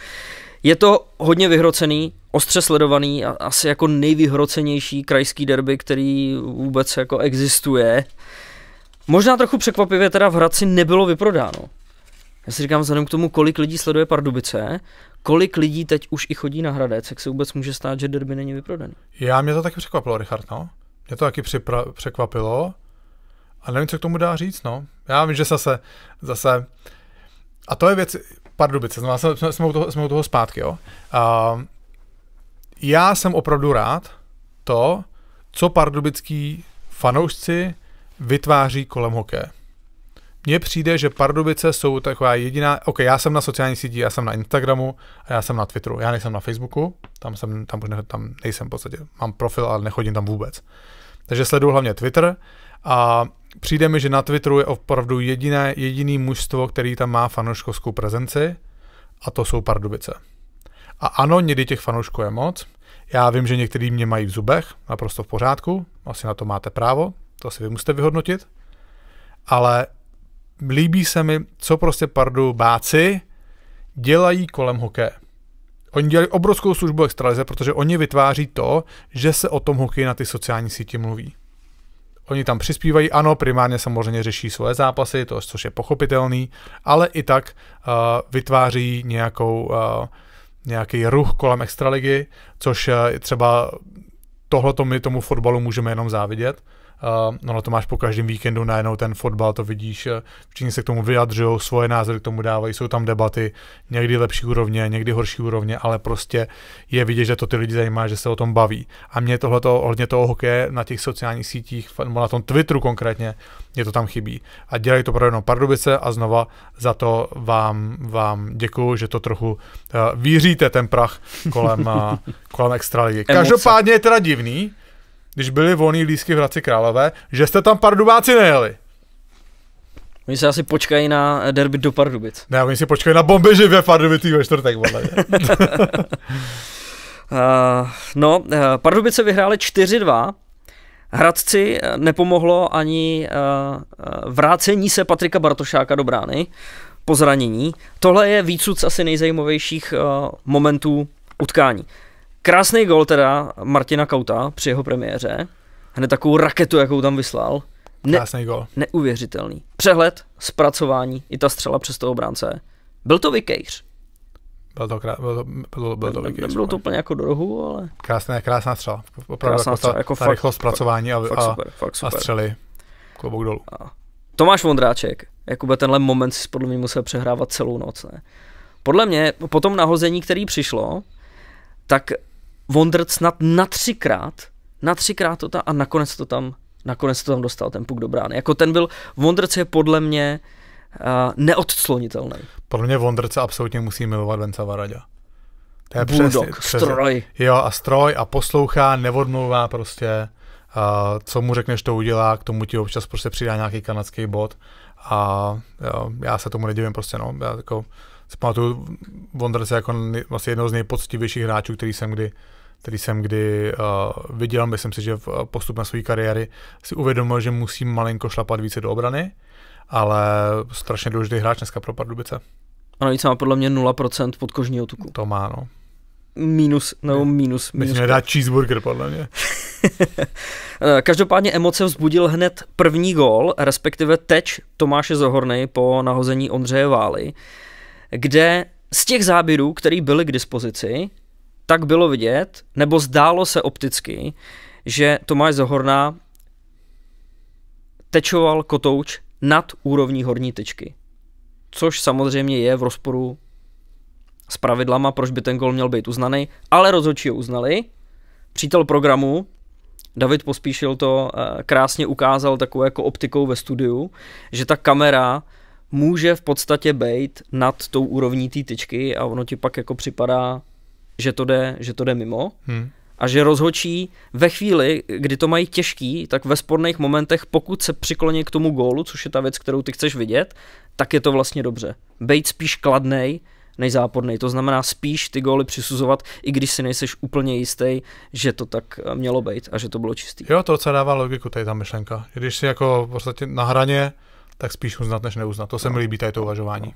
Je to hodně vyhrocený, ostře sledovaný, asi jako nejvyhrocenější krajský derby, který vůbec jako existuje. Možná trochu překvapivě teda v Hradci nebylo vyprodáno. Já si říkám vzhledem k tomu, kolik lidí sleduje Pardubice, kolik lidí teď už i chodí na Hradec, jak se vůbec může stát, že derby není vyprodaný. Já mě to taky překvapilo, Richard, no. Mě to taky připra- překvapilo. A nevím, co k tomu dá říct, no. Já vím, že zase, zase, a to je věc, Pardubice, znamená, no, jsme, jsme, jsme, u toho, jsme u toho zpátky, jo. A, já jsem opravdu rád to, co pardubický fanoušci vytváří kolem hokeje. Mně přijde, že Pardubice jsou taková jediná... OK, já jsem na sociálních sítích, já jsem na Instagramu a já jsem na Twitteru. Já nejsem na Facebooku, tam, jsem, tam, už ne, tam nejsem v podstatě. Mám profil, ale nechodím tam vůbec. Takže sleduju hlavně Twitter a přijde mi, že na Twitteru je opravdu jediné, jediný mužstvo, který tam má fanouškovskou prezenci a to jsou Pardubice. A ano, někdy těch fanoušků je moc. Já vím, že některý mě mají v zubech, naprosto v pořádku, asi na to máte právo, to si vy musíte vyhodnotit. Ale líbí se mi, co prostě Pardu báci dělají kolem hokeje. Oni dělají obrovskou službu extralize, protože oni vytváří to, že se o tom hokeji na ty sociální síti mluví. Oni tam přispívají, ano, primárně samozřejmě řeší svoje zápasy, to, což je pochopitelný, ale i tak uh, vytváří nějakou, uh, nějaký ruch kolem extraligy, což uh, třeba tohleto my tomu fotbalu můžeme jenom závidět. Uh, no, to máš po každém víkendu najednou ten fotbal, to vidíš, eh, všichni se k tomu vyjadřují, svoje názory k tomu dávají, jsou tam debaty, někdy lepší úrovně, někdy horší úrovně, ale prostě je vidět, že to ty lidi zajímá, že se o tom baví. A mě tohle hodně toho hokeje na těch sociálních sítích, na tom Twitteru konkrétně, mě to tam chybí. A dělají to pro jenom Pardubice a znova za to vám, vám děkuju, že to trochu uh, víříte ten prach kolem, uh, kolem extraligy. Každopádně je teda divný, když byly volný lísky v Hradci Králové, že jste tam Pardubáci nejeli. Oni se asi počkají na derby do Pardubic. Ne, oni si počkají na bomby živě Pardubicích ve čtvrtek, Uh, no, uh, Pardubice vyhráli 4-2. Hradci eh, nepomohlo ani vrácení se Patrika Bartošáka do brány po zranění. Tohle je výcud asi nejzajímavějších momentů utkání. Krásný gol teda Martina Kauta při jeho premiéře. Hned takovou raketu, jakou tam vyslal. Ne- Krásný gol. Neuvěřitelný. Přehled, zpracování, i ta střela přes toho obránce. Byl to Vikejř. Byl to, krá- byl to, byl, byl to Vikejř. Ne, nebylo to no. úplně jako do rohu, ale... Krásné, krásná střela. Opravdu krásná jako střela, ta, jako ta fakt, rychlost zpracování a, a, a střely. Klobouk dolů. A. Tomáš Vondráček, Jakube tenhle moment si podle mě musel přehrávat celou noc, ne? Podle mě po tom nahození, který přišlo, tak Vondrt snad na třikrát, na třikrát to tam a nakonec to tam, nakonec to tam dostal ten puk do brány. Jako ten byl, Vondrc je podle mě uh, neodclonitelný. Podle mě Vondrce absolutně musí milovat Venca Varadě. To je Bulldog, přes, stroj. Jo, a stroj a poslouchá, neodmlouvá prostě. Uh, co mu řekneš, to udělá, k tomu ti občas prostě přidá nějaký kanadský bod. A jo, eh, já se tomu nedivím prostě, no. Já jako, si pamatuju Wonders jako vlastně jednoho z nejpoctivějších hráčů, který jsem kdy který jsem kdy uh, viděl. Myslím si, že v eh, postup na své kariéry si uvědomil, že musím malinko šlapat více do obrany, ale strašně důležitý hráč dneska pro Pardubice. Ano, víc má podle mě 0% podkožního tuku. To má, no. Minus, nebo minus. Myslím, že dá cheeseburger, podle mě. Eh, každopádně emoce vzbudil hned první gól, respektive teč Tomáše Zohorny po nahození Ondřeje Vály, kde z těch záběrů, který byly k dispozici, tak bylo vidět, nebo zdálo se opticky, že Tomáš Zohorna tečoval kotouč nad úrovní horní tečky. Což samozřejmě je v rozporu s pravidlama, proč by ten gol měl být uznaný, ale rozhodčí ho uznali. Přítel programu, David Pospíšil to eh, krásně ukázal takovou jako optikou ve studiu, že ta kamera může v podstatě být nad tou úrovní té tyčky a ono ti pak jako připadá že to jde, že to jde mimo hmm. a že rozhočí ve chvíli, kdy to mají těžký, tak ve sporných momentech, pokud se přikloní k tomu gólu, což je ta věc, kterou ty chceš vidět, tak je to vlastně dobře. Bejt spíš kladnej, než zápornej. To znamená spíš ty góly přisuzovat, i když si nejseš úplně jistý, že to tak eh, mělo být a že to bylo čistý. Jo, to docela dává logiku, tady ta myšlenka. Když si jako v podstatě na hraně, tak spíš uznat, než neuznat. To se no. mi líbí tady to uvažování. No.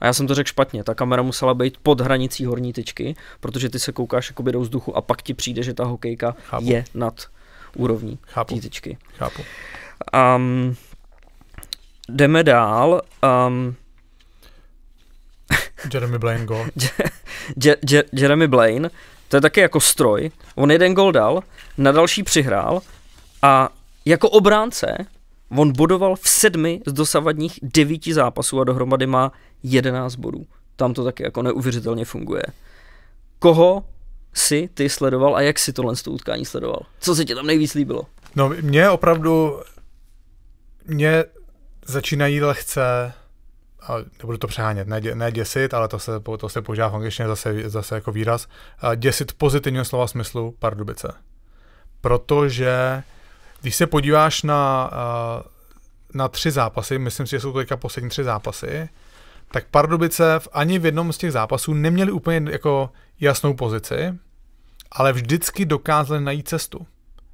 A já jsem to řekl špatně, ta kamera musela být pod hranicí horní tyčky, protože ty se koukáš jakoby do vzduchu a pak ti přijde, že ta hokejka Chápu. je nad úrovní Chápu. tyčky. Chápu. Um, jdeme dál. Um, Jeremy Blaine gol. Je, Je, Jeremy Blaine, to je taky jako stroj. On jeden gol dal, na další přihrál a jako obránce On bodoval v sedmi z dosavadních devíti zápasů a dohromady má jedenáct bodů. Tam to taky jako neuvěřitelně funguje. Koho si ty sledoval a jak si tohle z toho utkání sledoval? Co se ti tam nejvíc líbilo? No mě opravdu, mě začínají lehce, a nebudu to přehánět, ne, ne děsit, ale to se, to se používá v angličtině zase, zase jako výraz, děsit pozitivního slova smyslu Pardubice. Protože když se podíváš na, eh, na tři zápasy, myslím si, že jsou to teďka poslední tři zápasy, tak Pardubice v ani v jednom z těch zápasů neměli úplně jako jasnou pozici, ale vždycky dokázali najít cestu.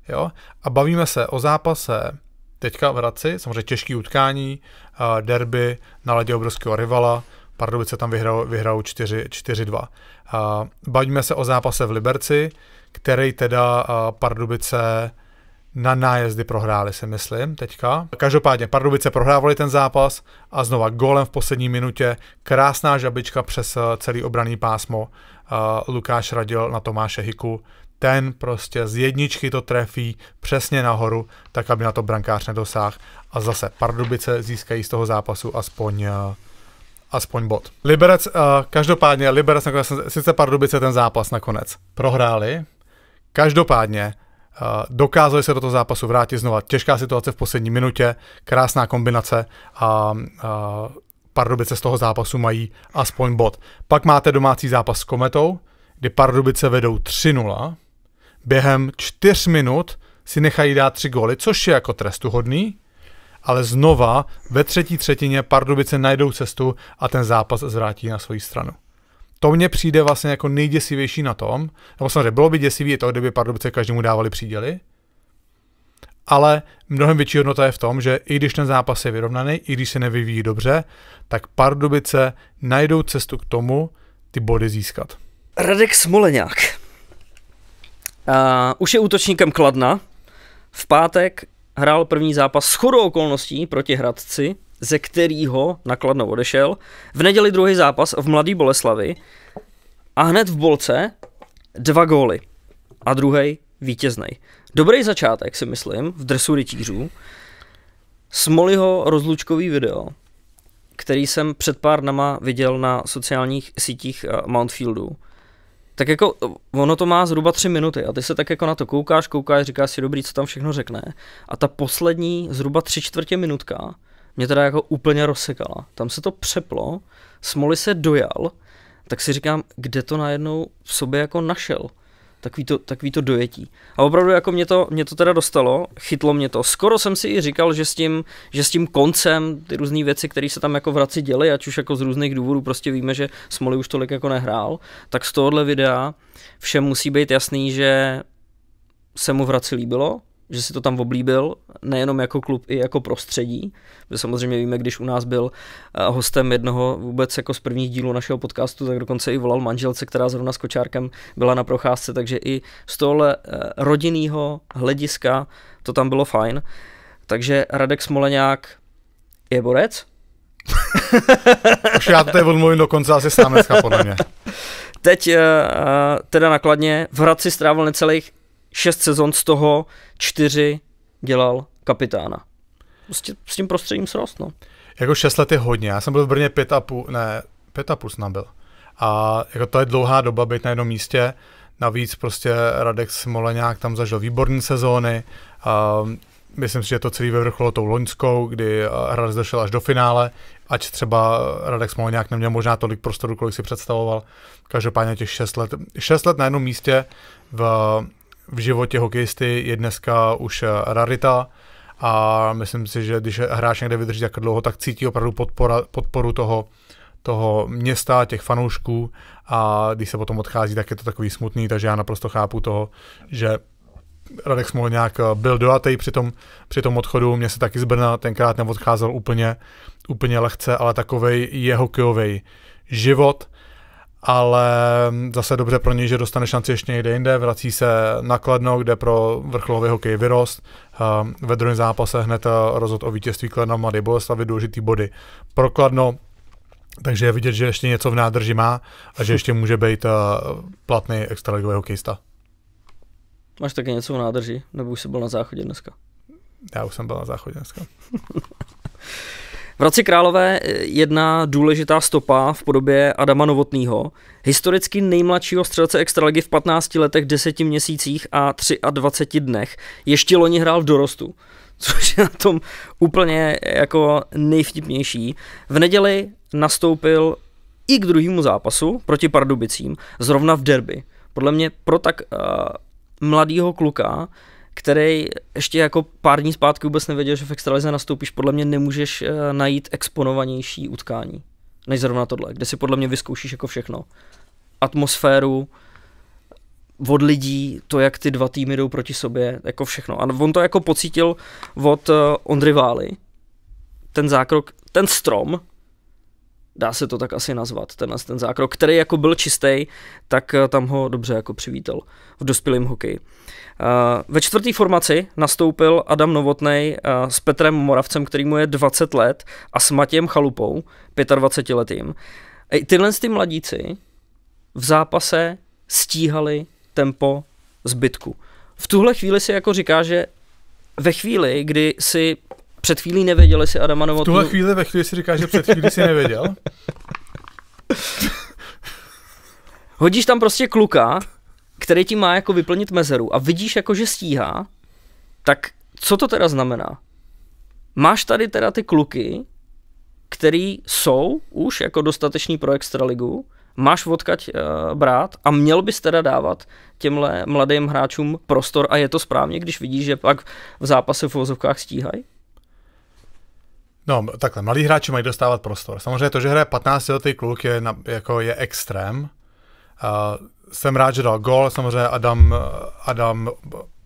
Jo? A bavíme se o zápase teďka v Hradci, samozřejmě těžký utkání, eh, derby na ledě obrovského rivala, Pardubice tam vyhrál, vyhrál 4-2. Eh, bavíme se o zápase v Liberci, který teda Pardubice na nájezdy prohráli, si myslím, teďka. Každopádně Pardubice prohrávali ten zápas a znova golem v poslední minutě, krásná žabička přes eh, celý obraný pásmo. Uh, Lukáš radil na Tomáše Hiku, ten prostě z jedničky to trefí přesně nahoru, tak aby na to brankář nedosáhl a zase Pardubice získají z toho zápasu aspoň uh, aspoň bod. Liberec, uh, každopádně Liberec nakonec, sice Pardubice ten zápas nakonec prohráli, každopádně Eh, dokázali se do toho zápasu vrátit znova. Těžká situace v poslední minutě, krásná kombinace a, a Pardubice z toho zápasu mají aspoň bod. Pak máte domácí zápas s Kometou, kdy Pardubice vedou 3-0. Během 4 minut si nechají dát 3 góly, což je jako trestuhodný, ale znova ve třetí třetině Pardubice najdou cestu a ten zápas zvrátí na svoji stranu to mně přijde vlastně jako nejděsivější na tom, nebo samozřejmě bylo by děsivý to, kdyby Pardubice každému dávali příděly, ale mnohem větší hodnota je v tom, že i když ten zápas je vyrovnaný, i když se nevyvíjí dobře, tak Pardubice najdou cestu k tomu ty body získat. Radek Smoleňák. Uh, už je útočníkem Kladna. V pátek hrál první zápas s chodou okolností proti Hradci ze kterého nakladno odešel. V neděli druhý zápas v Mladý Boleslavi a hned v bolce dva góly a druhý vítězný. Dobrý začátek si myslím v dresu rytířů. Smoliho rozlučkový video, který jsem před pár dnama viděl na sociálních sítích eh, Mountfieldu, tak jako eh, ono to má zhruba tři minuty a ty se tak jako na to koukáš, koukáš, říkáš si dobrý, co tam všechno řekne. A ta poslední zhruba tři čtvrtě minutka mě teda jako úplně rozsekala. Tam se to přeplo, Smoly se dojal, tak si říkám, kde to najednou v sobě jako našel. Takový to, takový to dojetí. A opravdu jako mě to, mě to teda dostalo, chytlo mě to. Skoro jsem si i říkal, že s tím, že s tím koncem, ty různé věci, které se tam jako v Hradci děly, ať už jako z různých důvodů, prostě víme, že Smoly už tolik jako nehrál, tak z tohohle videa všem musí být jasný, že se mu v Hradci líbilo, že si to tam oblíbil, nejenom jako klub, i jako prostředí, protože samozřejmě víme, když u nás byl eh, hostem jednoho vůbec jako z prvních dílů našeho podcastu, tak dokonce i volal manželce, která zrovna s kočárkem byla na procházce, takže i z tohle eh, rodinného hlediska to tam bylo fajn. Takže Radek Smoleňák je borec? Už já to tady odmluvím dokonce asi sám dneska, podle mě. Teď eh, teda nakladně v Hradci strávil necelých šest sezon z toho čtyři dělal kapitána. Prostě s tím prostředím srost, no. Jako šest let je hodně. Já jsem byl v Brně pět a půl, ne, pět a půl jsem byl. A jako to je dlouhá doba být na jednom místě. Navíc prostě Radek Smoleňák tam zažil výborné sezóny. A myslím si, že to celý vyvrcholilo tou loňskou, kdy eh, Hradec došel až do finále, ať třeba eh, Radek Smoleňák neměl možná tolik prostoru, kolik si představoval. Každopádně těch šest let, šest let na jednom místě v v životě hokejisty je dneska už eh, rarita a myslím si, že když hráč někde vydrží tak dlouho, tak cítí opravdu podpora, podporu toho, toho města, těch fanoušků a když se potom odchází, tak je to takový smutný, takže já naprosto chápu toho, že Radek Smol nějak eh, byl dojatý při tom, při tom odchodu, mě se taky z Brna tenkrát neodcházel úplně, úplně lehce, ale takovej je hokejový život ale zase dobře pro něj, že dostane šanci ještě někde jinde, vrací se na Kladno, kde pro vrcholový hokej vyrost. Ehm, ve druhém zápase hned eh, rozhod o vítězství Kladna v Mladé Boleslavy důležitý body pro Kladno, takže je vidět, že ještě něco v nádrži má a že ještě může být eh, platný extraligový hokejista. Máš taky něco v nádrži? Nebo už jsi byl na záchodě dneska? Já už jsem byl na záchodě dneska. V Hradci Králové jedna důležitá stopa v podobě Adama Novotného, historicky nejmladšího střelce extraligy v 15 letech, 10 měsících a 23 dnech. Ještě loni hrál v dorostu, což je na tom úplně jako nejvtipnější. V neděli nastoupil i k druhému zápasu proti Pardubicím, zrovna v derby. Podle mě pro tak uh, mladýho kluka který ještě jako pár dní zpátky vůbec nevěděl, že v extralize nastoupíš, podle mě nemůžeš eh, najít exponovanější utkání než zrovna tohle, kde si podle mě vyzkoušíš jako všechno. Atmosféru, od lidí, to, jak ty dva týmy jdou proti sobě, jako všechno. A on to jako pocítil od eh, Ondry Vály, ten zákrok, ten strom, dá se to tak asi nazvat, tenhle ten zákrok, který jako byl čistý, tak eh, tam ho dobře jako přivítal v dospělém hokeji. Eh, ve čtvrté formaci nastoupil Adam Novotnej eh, s Petrem Moravcem, který mu je 20 let, a s Matějem Chalupou, 25 letým. I tyhle ty mladíci v zápase stíhali tempo zbytku. V tuhle chvíli si jako říká, že ve chvíli, kdy si před chvílí nevěděl, jestli Adama Novotný... V tuhle chvíli, ve chvíli si říkáš, že před chvílí si nevěděl? Hodíš tam prostě kluka, který ti má jako vyplnit mezeru a vidíš jako, že stíhá, tak co to teda znamená? Máš tady teda ty kluky, který jsou už jako dostateční pro extraligu, máš odkaď uh, brát a měl bys teda dávat těmhle mladým hráčům prostor a je to správně, když vidíš, že pak v zápase v vozovkách stíhají? No, takhle, malí hráči mají dostávat prostor. Samozřejmě to, že hraje 15 letý kluk, je, na, jako je extrém. Uh, jsem rád, že dal gol, samozřejmě Adam, Adam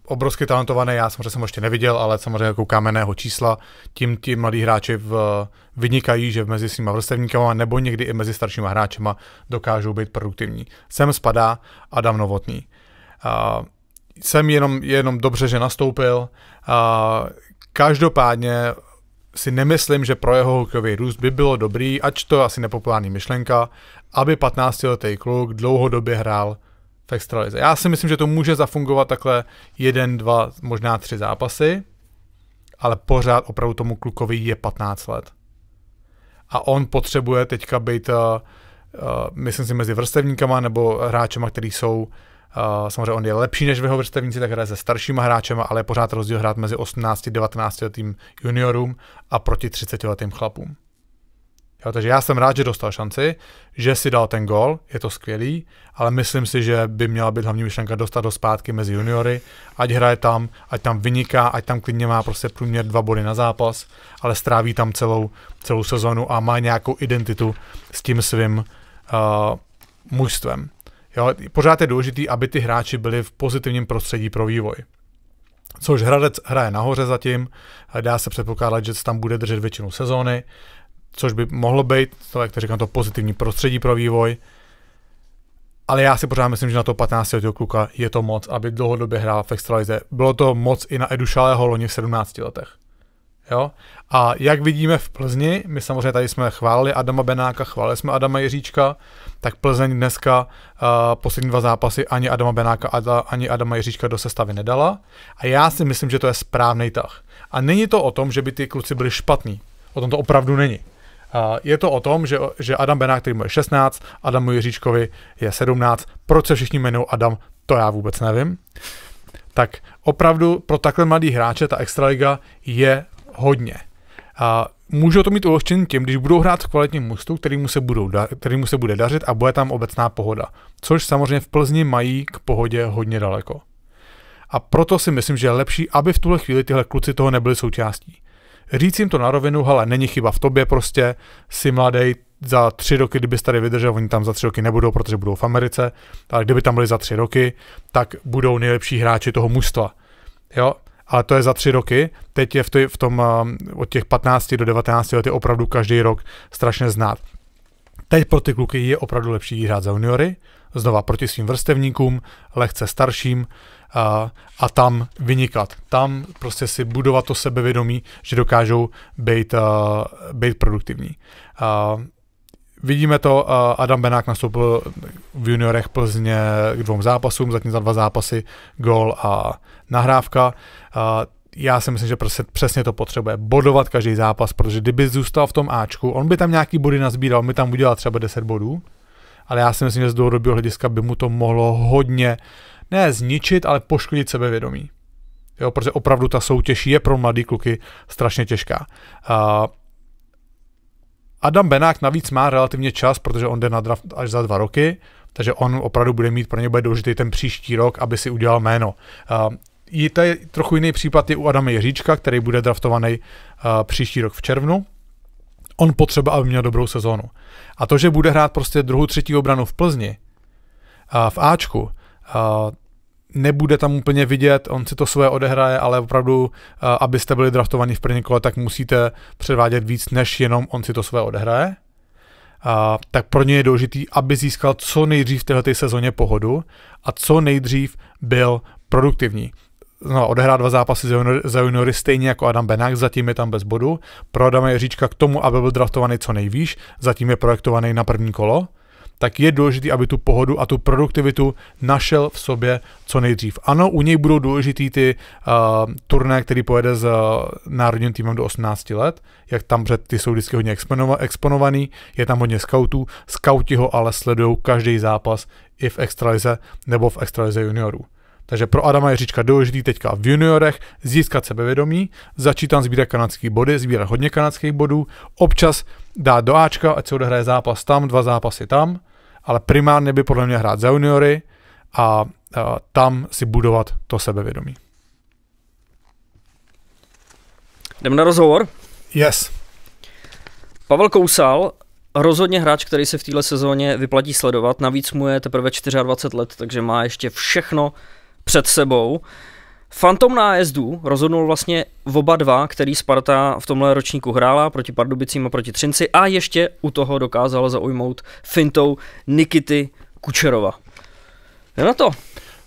obrovsky talentovaný, já samozřejmě jsem ho ještě neviděl, ale samozřejmě jako kámeného čísla, tím ti mladí hráči v, vynikají, že mezi svýma vrstevníkama nebo někdy i mezi staršíma hráčema dokážou být produktivní. Sem spadá Adam Novotný. Uh, jsem jenom, jenom dobře, že nastoupil. Uh, každopádně si nemyslím, že pro jeho hokejový růst by bylo dobrý, ač to je asi nepopulární myšlenka, aby 15-letý kluk dlouhodobě hrál v extralize. Já si myslím, že to může zafungovat takhle jeden, dva, možná tři zápasy, ale pořád opravdu tomu klukovi je 15 let. A on potřebuje teďka být, uh, myslím si, mezi vrstevníkama nebo hráčema, který jsou Eh, samozřejmě on je lepší než v jeho vrstevníci, tak hraje se staršíma hráčem, ale je pořád rozdíl hrát mezi 18-19 letým juniorům a proti 30 letým chlapům. Jo, takže já jsem rád, že dostal šanci, že si dal ten gol, je to skvělý, ale myslím si, že by měla být hlavní myšlenka dostat do zpátky mezi juniory, ať hraje tam, ať tam vyniká, ať tam klidně má prostě průměr dva body na zápas, ale stráví tam celou, celou sezonu a má nějakou identitu s tím svým uh, mužstvem. Jo, pořád je důležité, aby ty hráči byli v pozitivním prostředí pro vývoj. Což Hradec hraje nahoře zatím, dá se předpokládat, že se tam bude držet většinu sezóny, což by mohlo být, to, jak to říkám, to pozitivní prostředí pro vývoj. Ale já si pořád myslím, že na to 15 letého kluka je to moc, aby dlouhodobě hrál v extralize. Bylo to moc i na Edu Šalého loni v 17 letech. Jo? A jak vidíme v Plzni, my samozřejmě tady jsme chválili Adama Benáka, chválili jsme Adama Jiříčka, tak Plzeň dneska uh, poslední dva zápasy ani Adama Benáka, ani Adama Jiříčka do sestavy nedala. A já si myslím, že to je správný tah. A není to o tom, že by ty kluci byli špatní. O tom to opravdu není. Uh, je to o tom, že, že Adam Benák, který mu je 16, Adamu Jiříčkovi je 17. Proč se všichni jmenují Adam, to já vůbec nevím. Tak opravdu pro takhle mladý hráče ta Extraliga je hodně. A můžou to mít ulehčený tím, když budou hrát v kvalitním který kterýmu se, budou kterýmu se bude dařit a bude tam obecná pohoda. Což samozřejmě v Plzni mají k pohodě hodně daleko. A proto si myslím, že je lepší, aby v tuhle chvíli tyhle kluci toho nebyli součástí. Říct jim to na rovinu, ale není chyba v tobě, prostě si mladý za tři roky, kdyby tady vydržel, oni tam za tři roky nebudou, protože budou v Americe, ale kdyby tam byli za tři roky, tak budou nejlepší hráči toho mužstva. Jo, ale to je za tři roky. Teď je v, tý, v tom eh, od těch 15 do 19 let je opravdu každý rok strašně znát. Teď pro ty kluky je opravdu lepší hrát za juniory, znova proti svým vrstevníkům, lehce starším a, eh, a tam vynikat. Tam prostě si budovat to sebevědomí, že dokážou být, uh, být produktivní. Uh, Vidíme to, Adam Benák nastoupil v juniorech Plzně k dvou zápasům, zatím za dva zápasy, gol a nahrávka. Já si myslím, že prostě přesně to potřebuje, bodovat každý zápas, protože kdyby zůstal v tom Ačku, on by tam nějaký body nazbíral, on by tam udělal třeba 10 bodů, ale já si myslím, že z dlouhodobého hlediska by mu to mohlo hodně, ne zničit, ale poškodit sebevědomí. Jo, protože opravdu ta soutěž je pro mladý kluky strašně těžká. Uh, Adam Benák navíc má relativně čas, protože on jde na draft až za dva roky, takže on opravdu bude mít pro ně bude důležitý ten příští rok, aby si udělal jméno. Uh, je to trochu jiný případ je u Adama Jeříčka, který bude draftovaný uh, příští rok v červnu. On potřeba, aby měl dobrou sezónu. A to, že bude hrát prostě druhou, třetí obranu v Plzni, uh, v Ačku, uh, nebude tam úplně vidět, on si to svoje odehraje, ale opravdu, eh, abyste byli draftovaní v první kole, tak musíte předvádět víc, než jenom on si to svoje odehraje. A, tak pro ně je důležitý, aby získal co nejdřív v této sezóně pohodu a co nejdřív byl produktivní. No, odehrá dva zápasy za juniory, za juniory stejně jako Adam Benák, zatím je tam bez bodu. Pro Adama Jeříčka k tomu, aby byl draftovaný co nejvýš, zatím je projektovaný na první kolo tak je důležité, aby tu pohodu a tu produktivitu našel v sobě co nejdřív. Ano, u něj budou důležitý ty uh, turné, který pojede s uh, národním týmem do 18 let, jak tam před ty jsou vždycky hodně exponovaný, je tam hodně scoutů, scouti ho ale sledují každý zápas i v extralize nebo v extralize juniorů. Takže pro Adama Jeříčka důležitý teďka v juniorech získat sebevědomí, začít tam sbírat kanadské body, sbírat hodně kanadských bodů, občas dát do Ačka, ať se odehraje zápas tam, dva zápasy tam, ale primárně by podle mě hrát za juniory a, a tam si budovat to sebevědomí. Jdeme na rozhovor? Yes. Pavel Kousal, rozhodně hráč, který se v této sezóně vyplatí sledovat, navíc mu je teprve 24 let, takže má ještě všechno před sebou. Uh, Fantom nájezdu rozhodnul vlastně oba dva, který Sparta v tomhle ročníku hrála proti Pardubicím a proti Třinci a ještě u toho dokázala zaujmout fintou Nikity Kučerova. Jde na to.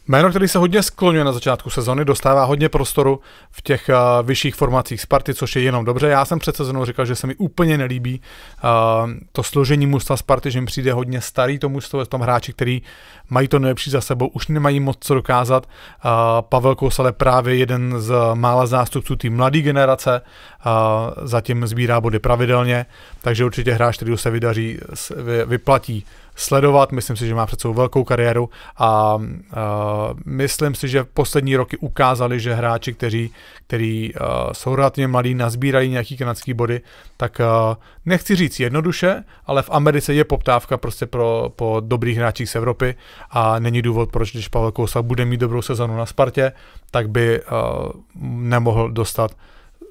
Jméno, který se hodně skloňuje na začátku sezony, dostává hodně prostoru v těch uh, vyšších formacích Sparty, což je jenom dobře. Já jsem před sezónou říkal, že se mi úplně nelíbí uh, to složení mužstva Sparty, že jim přijde hodně starý to mužstvo, tam hráči, který mají to nejlepší za sebou, už nemají moc co dokázat. Uh, Pavel Kousal je právě jeden z mála zástupců té mladé generace a zatím sbírá body pravidelně, takže určitě hráč, který se vydaří, vyplatí sledovat. Myslím si, že má před sebou velkou kariéru a, a myslím si, že poslední roky ukázali, že hráči, kteří, kteří jsou relativně mladí, nazbírají nějaký kanadský body, tak a, nechci říct jednoduše, ale v Americe je poptávka prostě pro, po dobrých hráčích z Evropy a není důvod, proč když Pavel Kousa bude mít dobrou sezonu na Spartě, tak by a, nemohl dostat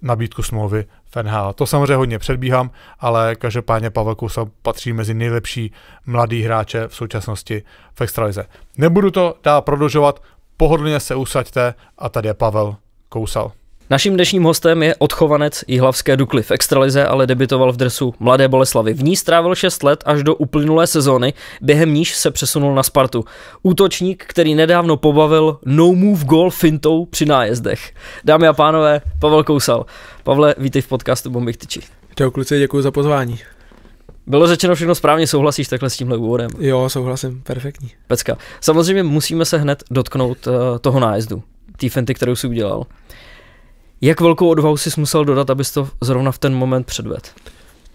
nabídku smlouvy v NHL. To samozřejmě hodně předbíhám, ale každopádně Pavel Kousa patří mezi nejlepší mladý hráče v současnosti v extralize. Nebudu to dál prodlužovat, pohodlně se usaďte a tady je Pavel Kousal. Naším dnešním hostem je odchovanec Jihlavské Dukly. V extralize ale debitoval v dresu Mladé Boleslavy. V ní strávil 6 let až do uplynulé sezóny, během níž se přesunul na Spartu. Útočník, který nedávno pobavil no move goal fintou při nájezdech. Dámy a pánové, Pavel Kousal. Pavle, vítej v podcastu Bombik Tyči. Čau kluci, děkuji za pozvání. Bylo řečeno všechno správně, souhlasíš takhle s tímhle úvodem? Jo, souhlasím, perfektní. Pecka. Samozřejmě musíme se hned dotknout uh, toho nájezdu, té fenty, kterou si udělal. Jak velkou odvahu jsi musel dodat, abys to zrovna v ten moment předvedl?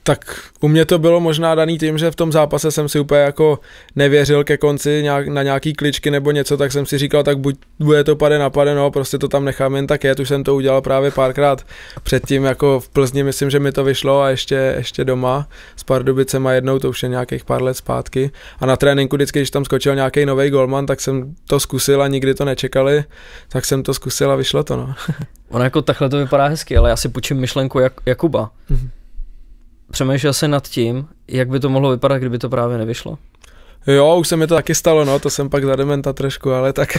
tak u mě to bylo možná daný tím, že v tom zápase jsem si úplně jako nevěřil ke konci nějak, na nějaký kličky nebo něco, tak jsem si říkal, tak buď bude to pade na pade, no prostě to tam nechám jen tak je už jsem to udělal právě párkrát předtím, jako v Plzni myslím, že mi to vyšlo a ještě, ještě doma s Pardubicema jednou, to už je nějakých pár let zpátky a na tréninku vždycky, když tam skočil nějaký nový golman, tak jsem to zkusil a nikdy to nečekali, tak jsem to zkusil a vyšlo to, no. Ono jako takhle to vypadá hezky, ale já si půjčím myšlenku jak, Jakuba. Mm-hmm přemýšlel jsi nad tím, jak by to mohlo vypadat, kdyby to právě nevyšlo? Jo, už se mi to taky stalo, no, to jsem pak dementa trošku, ale tak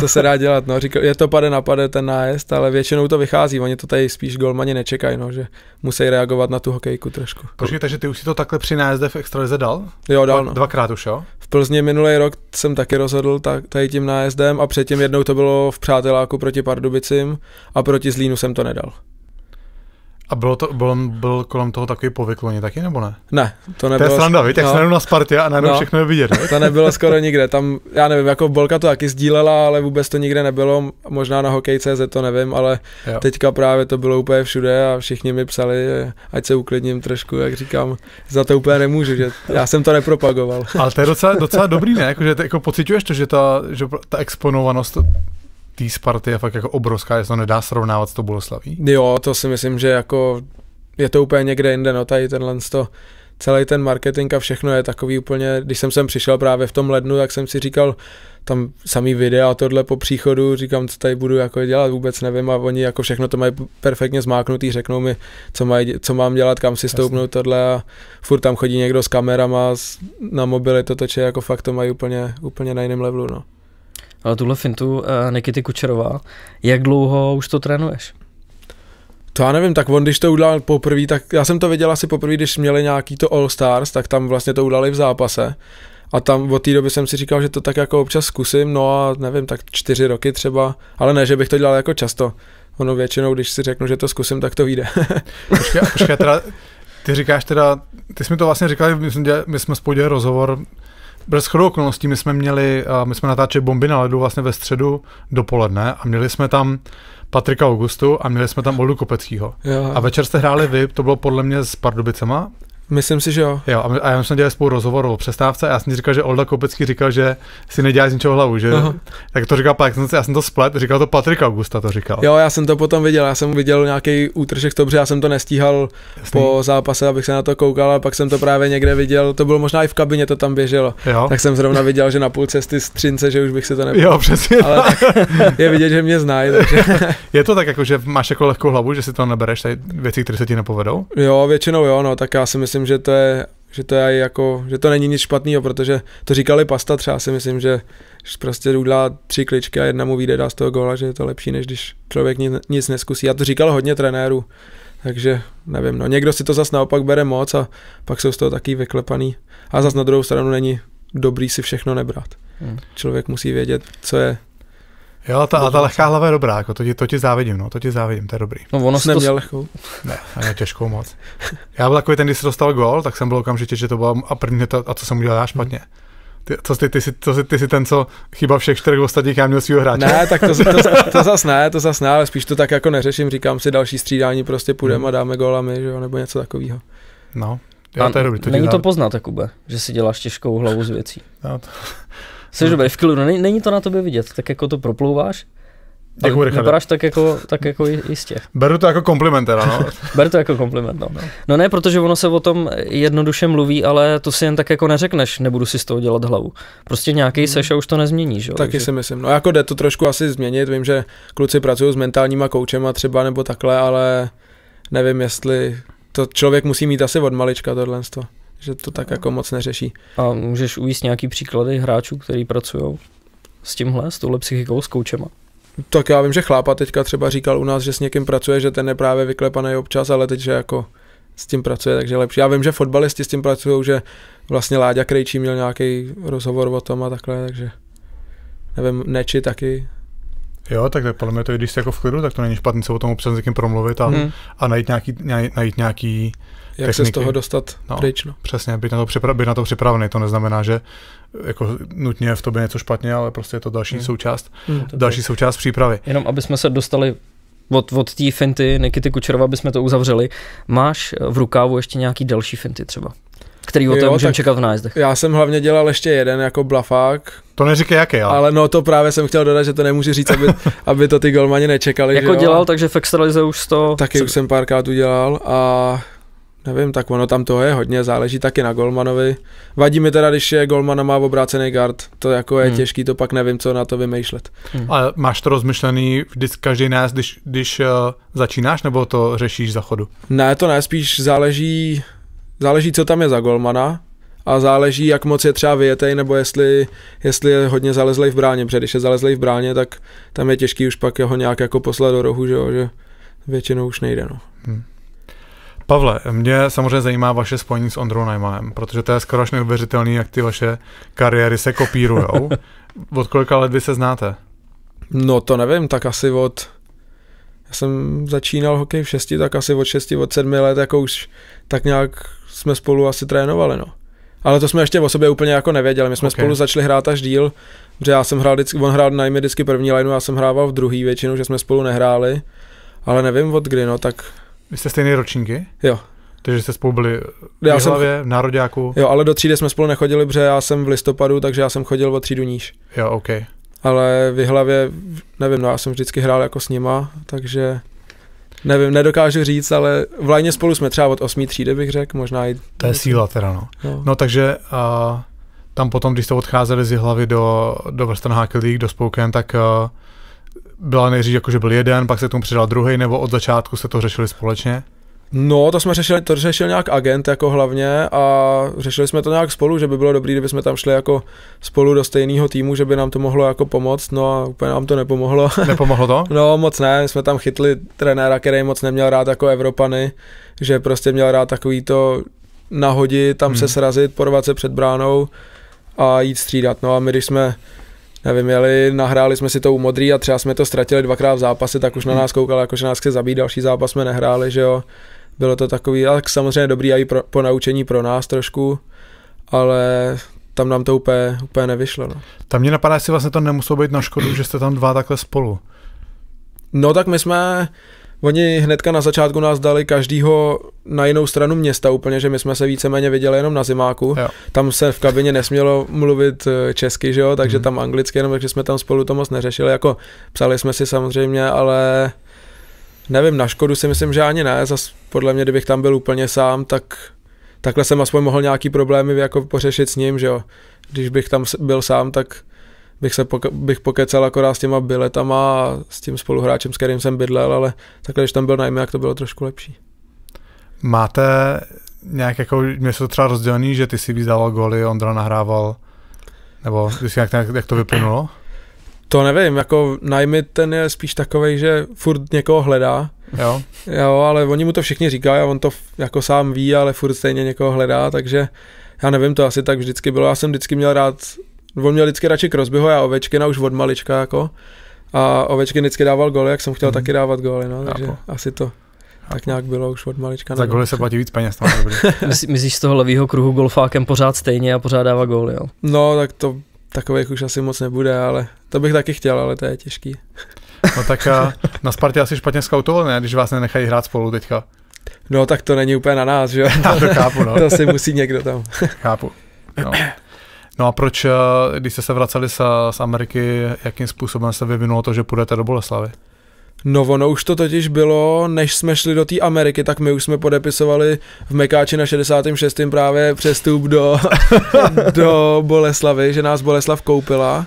co se dá dělat, no, říkal, je to pade na pade ten nájezd, ale většinou to vychází, oni to tady spíš golmani nečekají, no, že musí reagovat na tu hokejku trošku. Počkej, takže ty už si to takhle při nájezde v extralize dal? Jo, dal, no. Dvakrát už, jo? V Plzně minulý rok jsem taky rozhodl tak, tady tím nájezdem a předtím jednou to bylo v Přáteláku proti Pardubicím a proti Zlínu jsem to nedal. A bylo to, byl, byl kolem toho takový povykloně taky, nebo ne? Ne, to nebylo. To je sranda, víte, no. jak no. na Spartě a najednou no. všechno je vidět. Ne? To nebylo skoro nikde, tam, já nevím, jako Bolka to taky sdílela, ale vůbec to nikde nebylo, možná na hokej.cz to nevím, ale jo. teďka právě to bylo úplně všude a všichni mi psali, ať se uklidním trošku, jak říkám, za to úplně nemůžu, že já jsem to nepropagoval. Ale to je docela, docela dobrý, ne? Jako, že ty, jako pociťuješ to, že ta, že ta exponovanost té Sparty je fakt jako obrovská, jestli to nedá srovnávat s tou Boleslaví. Jo, to si myslím, že jako je to úplně někde jinde, no tady tenhle to, celý ten marketing a všechno je takový úplně, když jsem sem přišel právě v tom lednu, tak jsem si říkal, tam samý videa a tohle po příchodu, říkám, co tady budu jako dělat, vůbec nevím a oni jako všechno to mají perfektně zmáknutý, řeknou mi, co, mají, co mám dělat, kam si stoupnout tohle a furt tam chodí někdo s kamerama, na mobily to toče, jako fakt to mají úplně, úplně na jiném levelu, no ale tuhle fintu uh, Nikity Kučerová, jak dlouho už to trénuješ? To já nevím, tak on když to udělal poprvé, tak já jsem to viděl asi poprvé, když měli nějaký to All Stars, tak tam vlastně to udělali v zápase. A tam od té doby jsem si říkal, že to tak jako občas zkusím, no a nevím, tak čtyři roky třeba, ale ne, že bych to dělal jako často. Ono většinou, když si řeknu, že to zkusím, tak to vyjde. počkej, počkej, teda, ty říkáš teda, ty jsi mi to vlastně říkal, my jsme, dělali, my jsme spolu dělali rozhovor bez chodou okolností my jsme měli, my jsme natáčeli bomby na ledu vlastně ve středu dopoledne a měli jsme tam Patrika Augustu a měli jsme tam Oldu Kopeckýho. Jo. A večer jste hráli vy, to bylo podle mě s Pardubicema Myslím si, že jo. Jo, a já jsem dělal spolu rozhovor o přestávce a já jsem ti říkal, že Olda Kopecký říkal, že si nedělá z ničeho hlavu, že? Uh-huh. Tak to říkal pak, já jsem to splet, říkal to Patrik Augusta, to říkal. Jo, já jsem to potom viděl, já jsem viděl nějaký útržek, to, já jsem to nestíhal Jasný. po zápase, abych se na to koukal, a pak jsem to právě někde viděl, to bylo možná i v kabině, to tam běželo. Jo. Tak jsem zrovna viděl, že na půl cesty z Třince, že už bych si to nebyl. Jo, přesně. Ale je vidět, že mě znají. Takže... je to tak, jako, že máš jako lehkou hlavu, že si to nebereš, tady věci, které se ti nepovedou? Jo, většinou jo, no, tak já si myslím, myslím, že to je že to je jako, že to není nic špatného, protože to říkali pasta třeba si myslím, že prostě udělá tři kličky a jedna mu vyjde, dá z toho góla, že je to lepší, než když člověk nic, nic neskusí. A to říkalo hodně trenérů, takže nevím, no někdo si to zas naopak bere moc a pak jsou z toho taky vyklepaný. A zas na druhou stranu není dobrý si všechno nebrat. Hmm. Člověk musí vědět, co je Jo, ta, ta lehká hlava je dobrá, jako to, ti, to ti závidím, no, to ti závidím, to je dobrý. No ono jsi neměl to... lehkou. Ne, ne, těžkou moc. Já byl takový ten, když jsi dostal gol, tak jsem byl okamžitě, že to bylo a první, to, a co jsem udělal já špatně. Hmm. Ty, co ty, ty, jsi, jsi, ty jsi ten, co chyba všech čtyřech ostatních, já měl svýho hráče. Ne, tak to, to, to, to zas ne, to zas ne, ale spíš to tak jako neřeším, říkám si další střídání, prostě půjdeme hmm. a dáme gól a my, že jo, nebo něco takového. No, já, to je dobrý. To není to poznat, Jakube, že si děláš těžkou hlavu z věcí. No, to... Jsi no. dobrý, v klidu, no, není, není to na tobě vidět, tak jako to proplouváš. Tak vypadáš tak jako, tak jako jistě. Beru to jako kompliment teda, no. Beru to jako kompliment, no. No ne, protože ono se o tom jednoduše mluví, ale to si jen tak jako neřekneš, nebudu si z toho dělat hlavu. Prostě nějaký hmm. seš a už to že jo. Taky Takže... si myslím. No jako jde to trošku asi změnit, vím, že kluci pracují s mentálníma koučema třeba nebo takhle, ale nevím, jestli to člověk musí mít asi od malička tohle že to tak jako moc neřeší. A můžeš uvíct nějaký příklady hráčů, kteří pracují s tímhle, s touhle psychikou, s koučema? Tak já vím, že chlápa teďka třeba říkal u nás, že s někým pracuje, že ten je právě vyklepaný občas, ale teď, že jako s tím pracuje, takže lepší. Já vím, že fotbalisti s tím pracují, že vlastně Láďa Krejčí měl nějaký rozhovor o tom a takhle, takže nevím, Neči taky. Jo, tak, tak podle mě to, když jste jako v klidu, tak to není špatný se o tom občas někým promluvit a, hmm. a najít, nějaký, najít nějaký jak techniky. se z toho dostat no, pryč. No. Přesně, být na, to připra- být na to připravený. To neznamená, že jako nutně v tobě něco špatně, ale prostě je to další hmm. součást, hmm, no, to další to součást přípravy. Jenom aby jsme se dostali od, od té finty Nikity Kučerova, aby jsme to uzavřeli. Máš v rukávu ještě nějaký další finty třeba? který o tom můžeme čekat v nájezdech. Já jsem hlavně dělal ještě jeden jako blafák. To neříkej jaký, ale. Ale no to právě jsem chtěl dodat, že to nemůžu říct, aby, aby to ty golmani nečekali. Jako že jo? dělal, takže v už to... Taky už jsem párkrát udělal a Nevím, tak ono tam toho je hodně, záleží taky na golmanovi. Vadí mi teda, když je golman a má obrácený gard, to jako je hmm. těžký, to pak nevím, co na to vymýšlet. Hmm. A máš to rozmyšlený vždycky každý nás, když, když uh, začínáš, nebo to řešíš za chodu? Ne, to ne, spíš záleží, záleží, co tam je za golmana, a záleží, jak moc je třeba vyjetej, nebo jestli, jestli je hodně zalezlej v bráně, protože když je zalezlej v bráně, tak tam je těžký už pak jeho nějak jako poslat do rohu, že, jo, že většinou už nejde. No. Hmm. Pavle, mě samozřejmě zajímá vaše spojení s Ondrou Najmanem, protože to je skoro až neuvěřitelné, jak ty vaše kariéry se kopírujou. od kolika let vy se znáte? No to nevím, tak asi od... Já jsem začínal hokej v šesti, tak asi od šesti, od sedmi let, jako už tak nějak jsme spolu asi trénovali, no. Ale to jsme ještě o sobě úplně jako nevěděli, my jsme okay. spolu začali hrát až díl, že já jsem hrál vždycky, on hrál najmě vždycky první lineu, já jsem hrával v druhý většinu, že jsme spolu nehráli, ale nevím od kdy, no, tak vy jste stejné ročníky? Jo. Takže jste spolu byli eh, v já jsem, hlavě, v Nároďáku? Jo, ale do třídy jsme spolu nechodili, protože já jsem v listopadu, takže já jsem chodil o třídu níž. Jo, OK. Ale v hlavě, nevím, no já jsem vždycky hrál jako s nima, takže nevím, nedokážu říct, ale v lajně spolu jsme třeba od 8. třídy, bych řekl, možná i... To je síla teda, no. No, no takže a, tam potom, když jste odcházeli z hlavy do, do Western Hockey League, do Spoken, tak a, eh, byla nejdřív jako, že byl jeden, pak se tomu přidal druhý, nebo od začátku se to řešili společně? No, to jsme řešili, to řešil nějak agent jako hlavně a řešili jsme to nějak spolu, že by bylo dobré, kdyby jsme tam šli jako spolu do stejného týmu, že by nám to mohlo jako pomoct, no a úplně nám to nepomohlo. Nepomohlo to? no, moc ne, jsme tam chytli trenéra, který moc neměl rád jako Evropany, že prostě měl rád takový to nahodit, tam hmm. se srazit, porvat se před bránou a jít střídat, no a my když jsme nevím, jeli, nahráli jsme si to u modrý a třeba jsme to ztratili dvakrát v zápase, tak už na hmm. nás koukal, jakože nás chce zabít, další zápas jsme nehráli, že jo. Bylo to takový, ale samozřejmě dobrý i pro, po naučení pro nás trošku, ale tam nám to úplně, úplně nevyšlo. No. Tam mě napadá, jestli vlastně to nemuselo být na škodu, že jste tam dva takhle spolu. No tak my jsme, Oni hnedka na začátku nás dali každýho na jinou stranu města úplně, že my jsme se víceméně viděli jenom na zimáku. Jo. Tam se v kabině nesmělo mluvit eh, česky, že jo, takže hmm. tam anglicky, jenom takže jsme tam spolu to moc neřešili. Jako psali jsme si samozřejmě, ale nevím, na škodu si myslím, že ani ne. Zas podle mě, kdybych tam byl úplně sám, tak takhle jsem aspoň mohl nějaký problémy jako pořešit s ním, že jo. Když bych tam byl sám, tak bych, se poke, bych pokecal akorát s těma biletama a s tím spoluhráčem, s kterým jsem bydlel, ale takhle, když tam byl najmě, jak to bylo trošku lepší. Máte nějak jako, mě to třeba rozdělený, že ty si vydával góly, Ondra nahrával, nebo jak, jak, jak to vyplynulo? To nevím, jako najmy ten je spíš takový, že furt někoho hledá. Jo. Jo, ale oni mu to všichni říkají a on to jako sám ví, ale furt stejně někoho hledá, takže já nevím, to asi tak vždycky bylo. Já jsem vždycky měl rád On měl vždycky radši Krosbyho a Ovečkina už od malička jako. A Ovečkin vždycky dával goly, jak jsem chtěl mm. taky dávat goly, no, takže Chápu. asi to tak nějak bylo už od malička. Za goly se platí víc peněz. To Myslíš z toho levýho kruhu golfákem pořád stejně a pořád dává góly, jo? No, tak to takových už asi moc nebude, ale to bych taky chtěl, ale to je těžký. No tak a eh, na Spartě asi špatně skautoval, ne, když vás nenechají hrát spolu teďka. No tak to není úplně na nás, že jo? to chápu, no. to si musí někdo tam. chápu. No. No a proč, eh, když jste se vraceli z, z Ameriky, jakým způsobem se vyvinulo to, že půjdete do Boleslavy? No ono už to totiž bylo, než jsme šli do té Ameriky, tak my už jsme podepisovali v Mekáči na 66. právě přestup do, do Boleslavy, že nás Boleslav koupila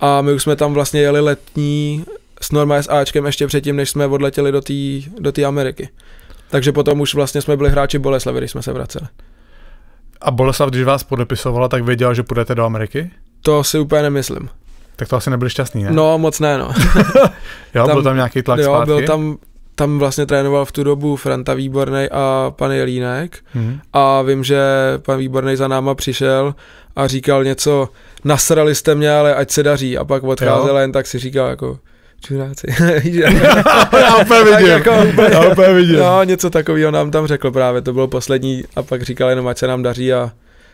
a my už jsme tam vlastně jeli letní s normálně s Ačkem ještě předtím, než jsme odletěli do té do Ameriky. Takže potom už vlastně jsme byli hráči Boleslavy, když jsme se vraceli. A Boleslav, když vás podepisovala, tak věděla, že půjdete do Ameriky? To si úplně nemyslím. Tak to asi nebyli šťastný, ne? No, moc ne, no. jo, tam, byl tam nějaký tlak jo, zpátky? byl tam, tam vlastně trénoval v tu dobu Franta Výborný a pan Jelínek hmm. a vím, že pan Výborný za náma přišel a říkal něco, nasrali jste mě, ale ať se daří a pak odcházel jen tak si říkal jako, čuráci. já úplně vidím. Jako, úplně, já úplně vidím. No, něco takového nám tam řekl právě, to bylo poslední a pak říkal jenom, ať se nám daří a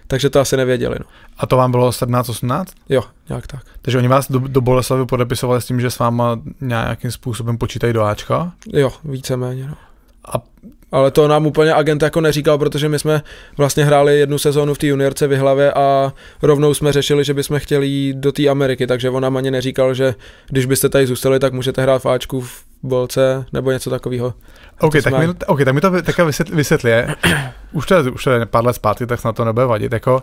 takže to asi nevěděli. No. A to vám bylo 17, 18? Jo, nějak tak. Takže oni vás do, do Boleslavy podepisovali s tím, že s váma nějakým způsobem počítají do Ačka? Jo, víceméně. No. A ale to nám úplně agent jako neříkal, protože my jsme vlastně hráli jednu sezónu v té juniorce v hlavě a rovnou jsme řešili, že bychom chtěli jít do té Ameriky, takže on nám ani neříkal, že když byste tady zůstali, tak můžete hrát v Ačku v bolce nebo něco takového. OK, tak, mi, ok, tak mi to takhle vysvětli, vysvětli už to, je, už to je pár let zpátky, tak snad to nebude vadit, jako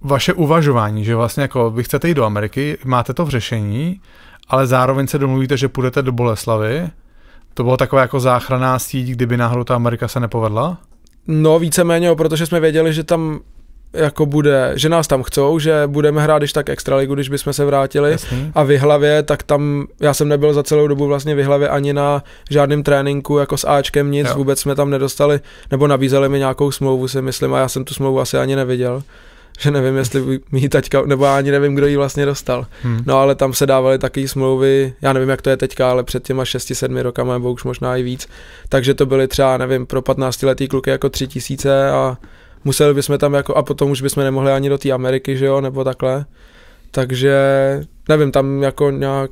vaše uvažování, že vlastně jako vy chcete jít do Ameriky, máte to v řešení, ale zároveň se domluvíte, že půjdete do Boleslavy, to bylo taková jako záchranná síť, kdyby náhodou ta Amerika se nepovedla? No víceméně, protože jsme věděli, že tam jako bude, že nás tam chcou, že budeme hrát když tak extraligu, když bychom se vrátili Jasný. a v tak tam, já jsem nebyl za celou dobu vlastně v ani na žádném tréninku jako s Ačkem nic, jo. vůbec jsme tam nedostali, nebo nabízeli mi nějakou smlouvu si myslím a já jsem tu smlouvu asi ani neviděl že nevím, jestli mi ji taťka, nebo já ani nevím, kdo ji vlastně dostal. Hmm. No ale tam se dávaly taky smlouvy, já nevím, jak to je teďka, ale před těma 6-7 rokama, nebo už možná i víc, takže to byly třeba, nevím, pro 15-letý kluky jako 3000 a museli bychom tam jako, a potom už bychom nemohli ani do té Ameriky, že jo, nebo takhle. Takže nevím, tam jako nějak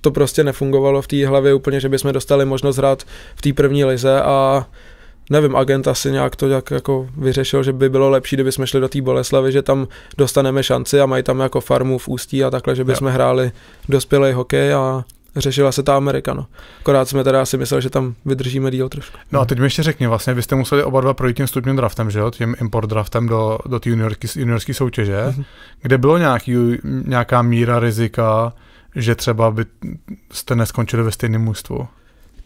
to prostě nefungovalo v té hlavě úplně, že bychom dostali možnost hrát v té první lize a nevím, agent asi nějak to nějak jako vyřešil, že by bylo lepší, kdyby jsme šli do té Boleslavy, že tam dostaneme šanci a mají tam jako farmu v Ústí a takhle, že by jsme hráli dospělý hokej a řešila se ta Amerika, no. Akorát jsme teda asi mysleli, že tam vydržíme díl trošku. No a teď mi ještě řekni, vlastně vy jste museli oba dva projít tím stupním draftem, že jo, tím import draftem do, do té juniorské soutěže, mm-hmm. kde bylo nějaký, nějaká míra rizika, že třeba byste neskončili ve stejném mužstvu?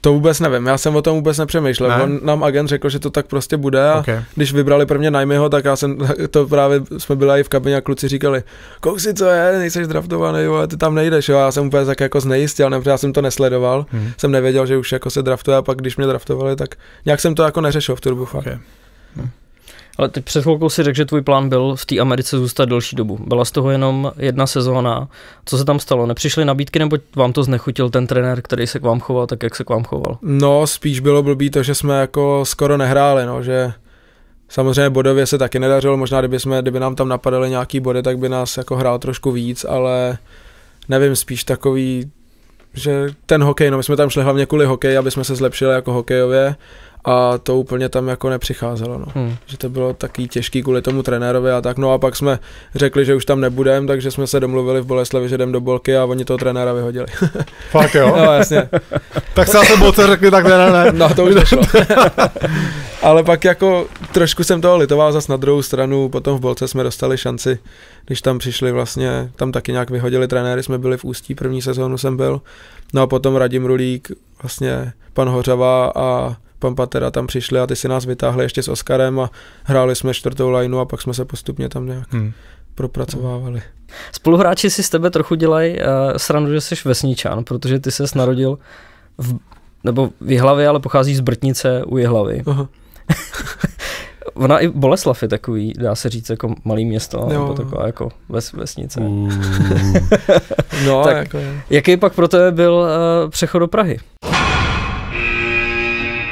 To vůbec nevím, já jsem o tom vůbec nepřemýšlel. Ne? On nám agent řekl, že to tak prostě bude a okay. když vybrali prvně najmyho, tak já jsem, to právě jsme byli i v kabině a kluci říkali, si, co je, nejseš draftovaný, jo, ty tam nejdeš, jo, já jsem úplně tak jako znejistil, nebo já jsem to nesledoval, hmm. jsem nevěděl, že už jako se draftuje a pak když mě draftovali, tak nějak jsem to jako neřešil v turbu fakt. Okay. Hmm. Ale teď před chvilkou si řekl, že tvůj plán byl v té Americe zůstat delší dobu. Byla z toho jenom jedna sezóna. Co se tam stalo? Nepřišly nabídky nebo vám to znechutil ten trenér, který se k vám choval tak, jak se k vám choval? No, spíš bylo blbý to, že jsme jako skoro nehráli, no, že Samozřejmě bodově se taky nedařilo, možná kdyby, jsme, kdyby nám tam napadaly nějaký body, tak by nás jako hrál trošku víc, ale nevím, spíš takový, že ten hokej, no my jsme tam šli hlavně kvůli hokej, aby jsme se zlepšili jako hokejově a to úplně tam jako nepřicházelo, no. hmm. že to bylo taky těžký kvůli tomu trenérovi a tak, no a pak jsme řekli, že už tam nebudem, takže jsme se domluvili v Boleslavi, že jdem do Bolky a oni toho trenéra vyhodili. Fakt jo? no jasně. tak se asi Bolce řekli, tak ne, ne, ne. no to už nešlo. Ale pak jako trošku jsem toho litoval zas na druhou stranu, potom v Bolce jsme dostali šanci, když tam přišli vlastně, tam taky nějak vyhodili trenéry, jsme byli v Ústí, první sezónu jsem byl, no a potom Radim Rulík, vlastně pan Hořava a Pampa teda tam přišli a ty si nás vytáhli ještě s Oskarem a hráli jsme čtvrtou lineu a pak jsme se postupně tam nějak hmm. propracovávali. Spoluhráči si z tebe trochu dělají uh, srandu, že jsi vesničan, protože ty se narodil v, nebo v Jihlavě, ale pochází z Brtnice u Jihlavy. Ona i Boleslav je takový, dá se říct, jako malý město, jo. nebo taková jako ves, vesnice. Mm. no, tak jako... jaký pak pro tebe byl uh, přechod do Prahy?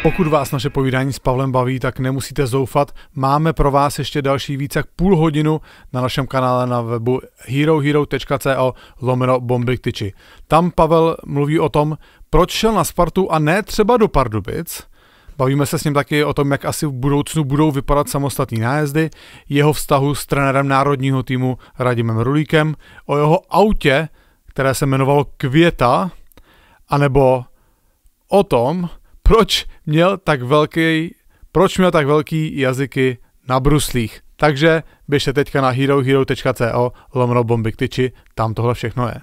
Pokud vás naše povídání s Pavlem baví, tak nemusíte zoufat. Máme pro vás ještě další více jak půl hodinu na našem kanále na webu herohero.co lomeno bomby tyči. Tam Pavel mluví o tom, proč šel na Spartu a ne třeba do Pardubic. Bavíme se s ním taky o tom, jak asi v budoucnu budou vypadat samostatní nájezdy, jeho vztahu s trenérem národního týmu Radimem Rulíkem, o jeho autě, které se jmenovalo Květa, anebo o tom, proč měl tak velký, proč měl tak velký jazyky na bruslích. Takže běžte teďka na herohero.co lomro bombiktyči, tam tohle všechno je.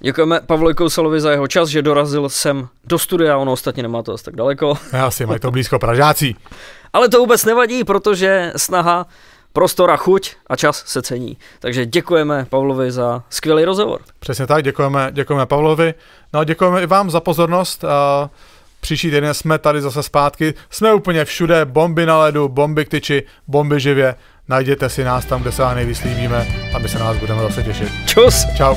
Děkujeme Pavlovi Kousalovi za jeho čas, že dorazil sem do studia, ono ostatně nemá to asi tak daleko. Já si mají to blízko Pražáci. Ale to vůbec nevadí, protože snaha, prostora, chuť a čas se cení. Takže děkujeme Pavlovi za skvělý rozhovor. Přesně tak, děkujeme, děkujeme Pavlovi. No a děkujeme i vám za pozornost. A Příští týden jsme tady zase zpátky. Jsme úplně všude. Bomby na ledu, bomby k tyči, bomby živě. Najděte si nás tam, kde se vám nejvíc líbíme a my se na vás budeme zase těšit. Čus! Čau!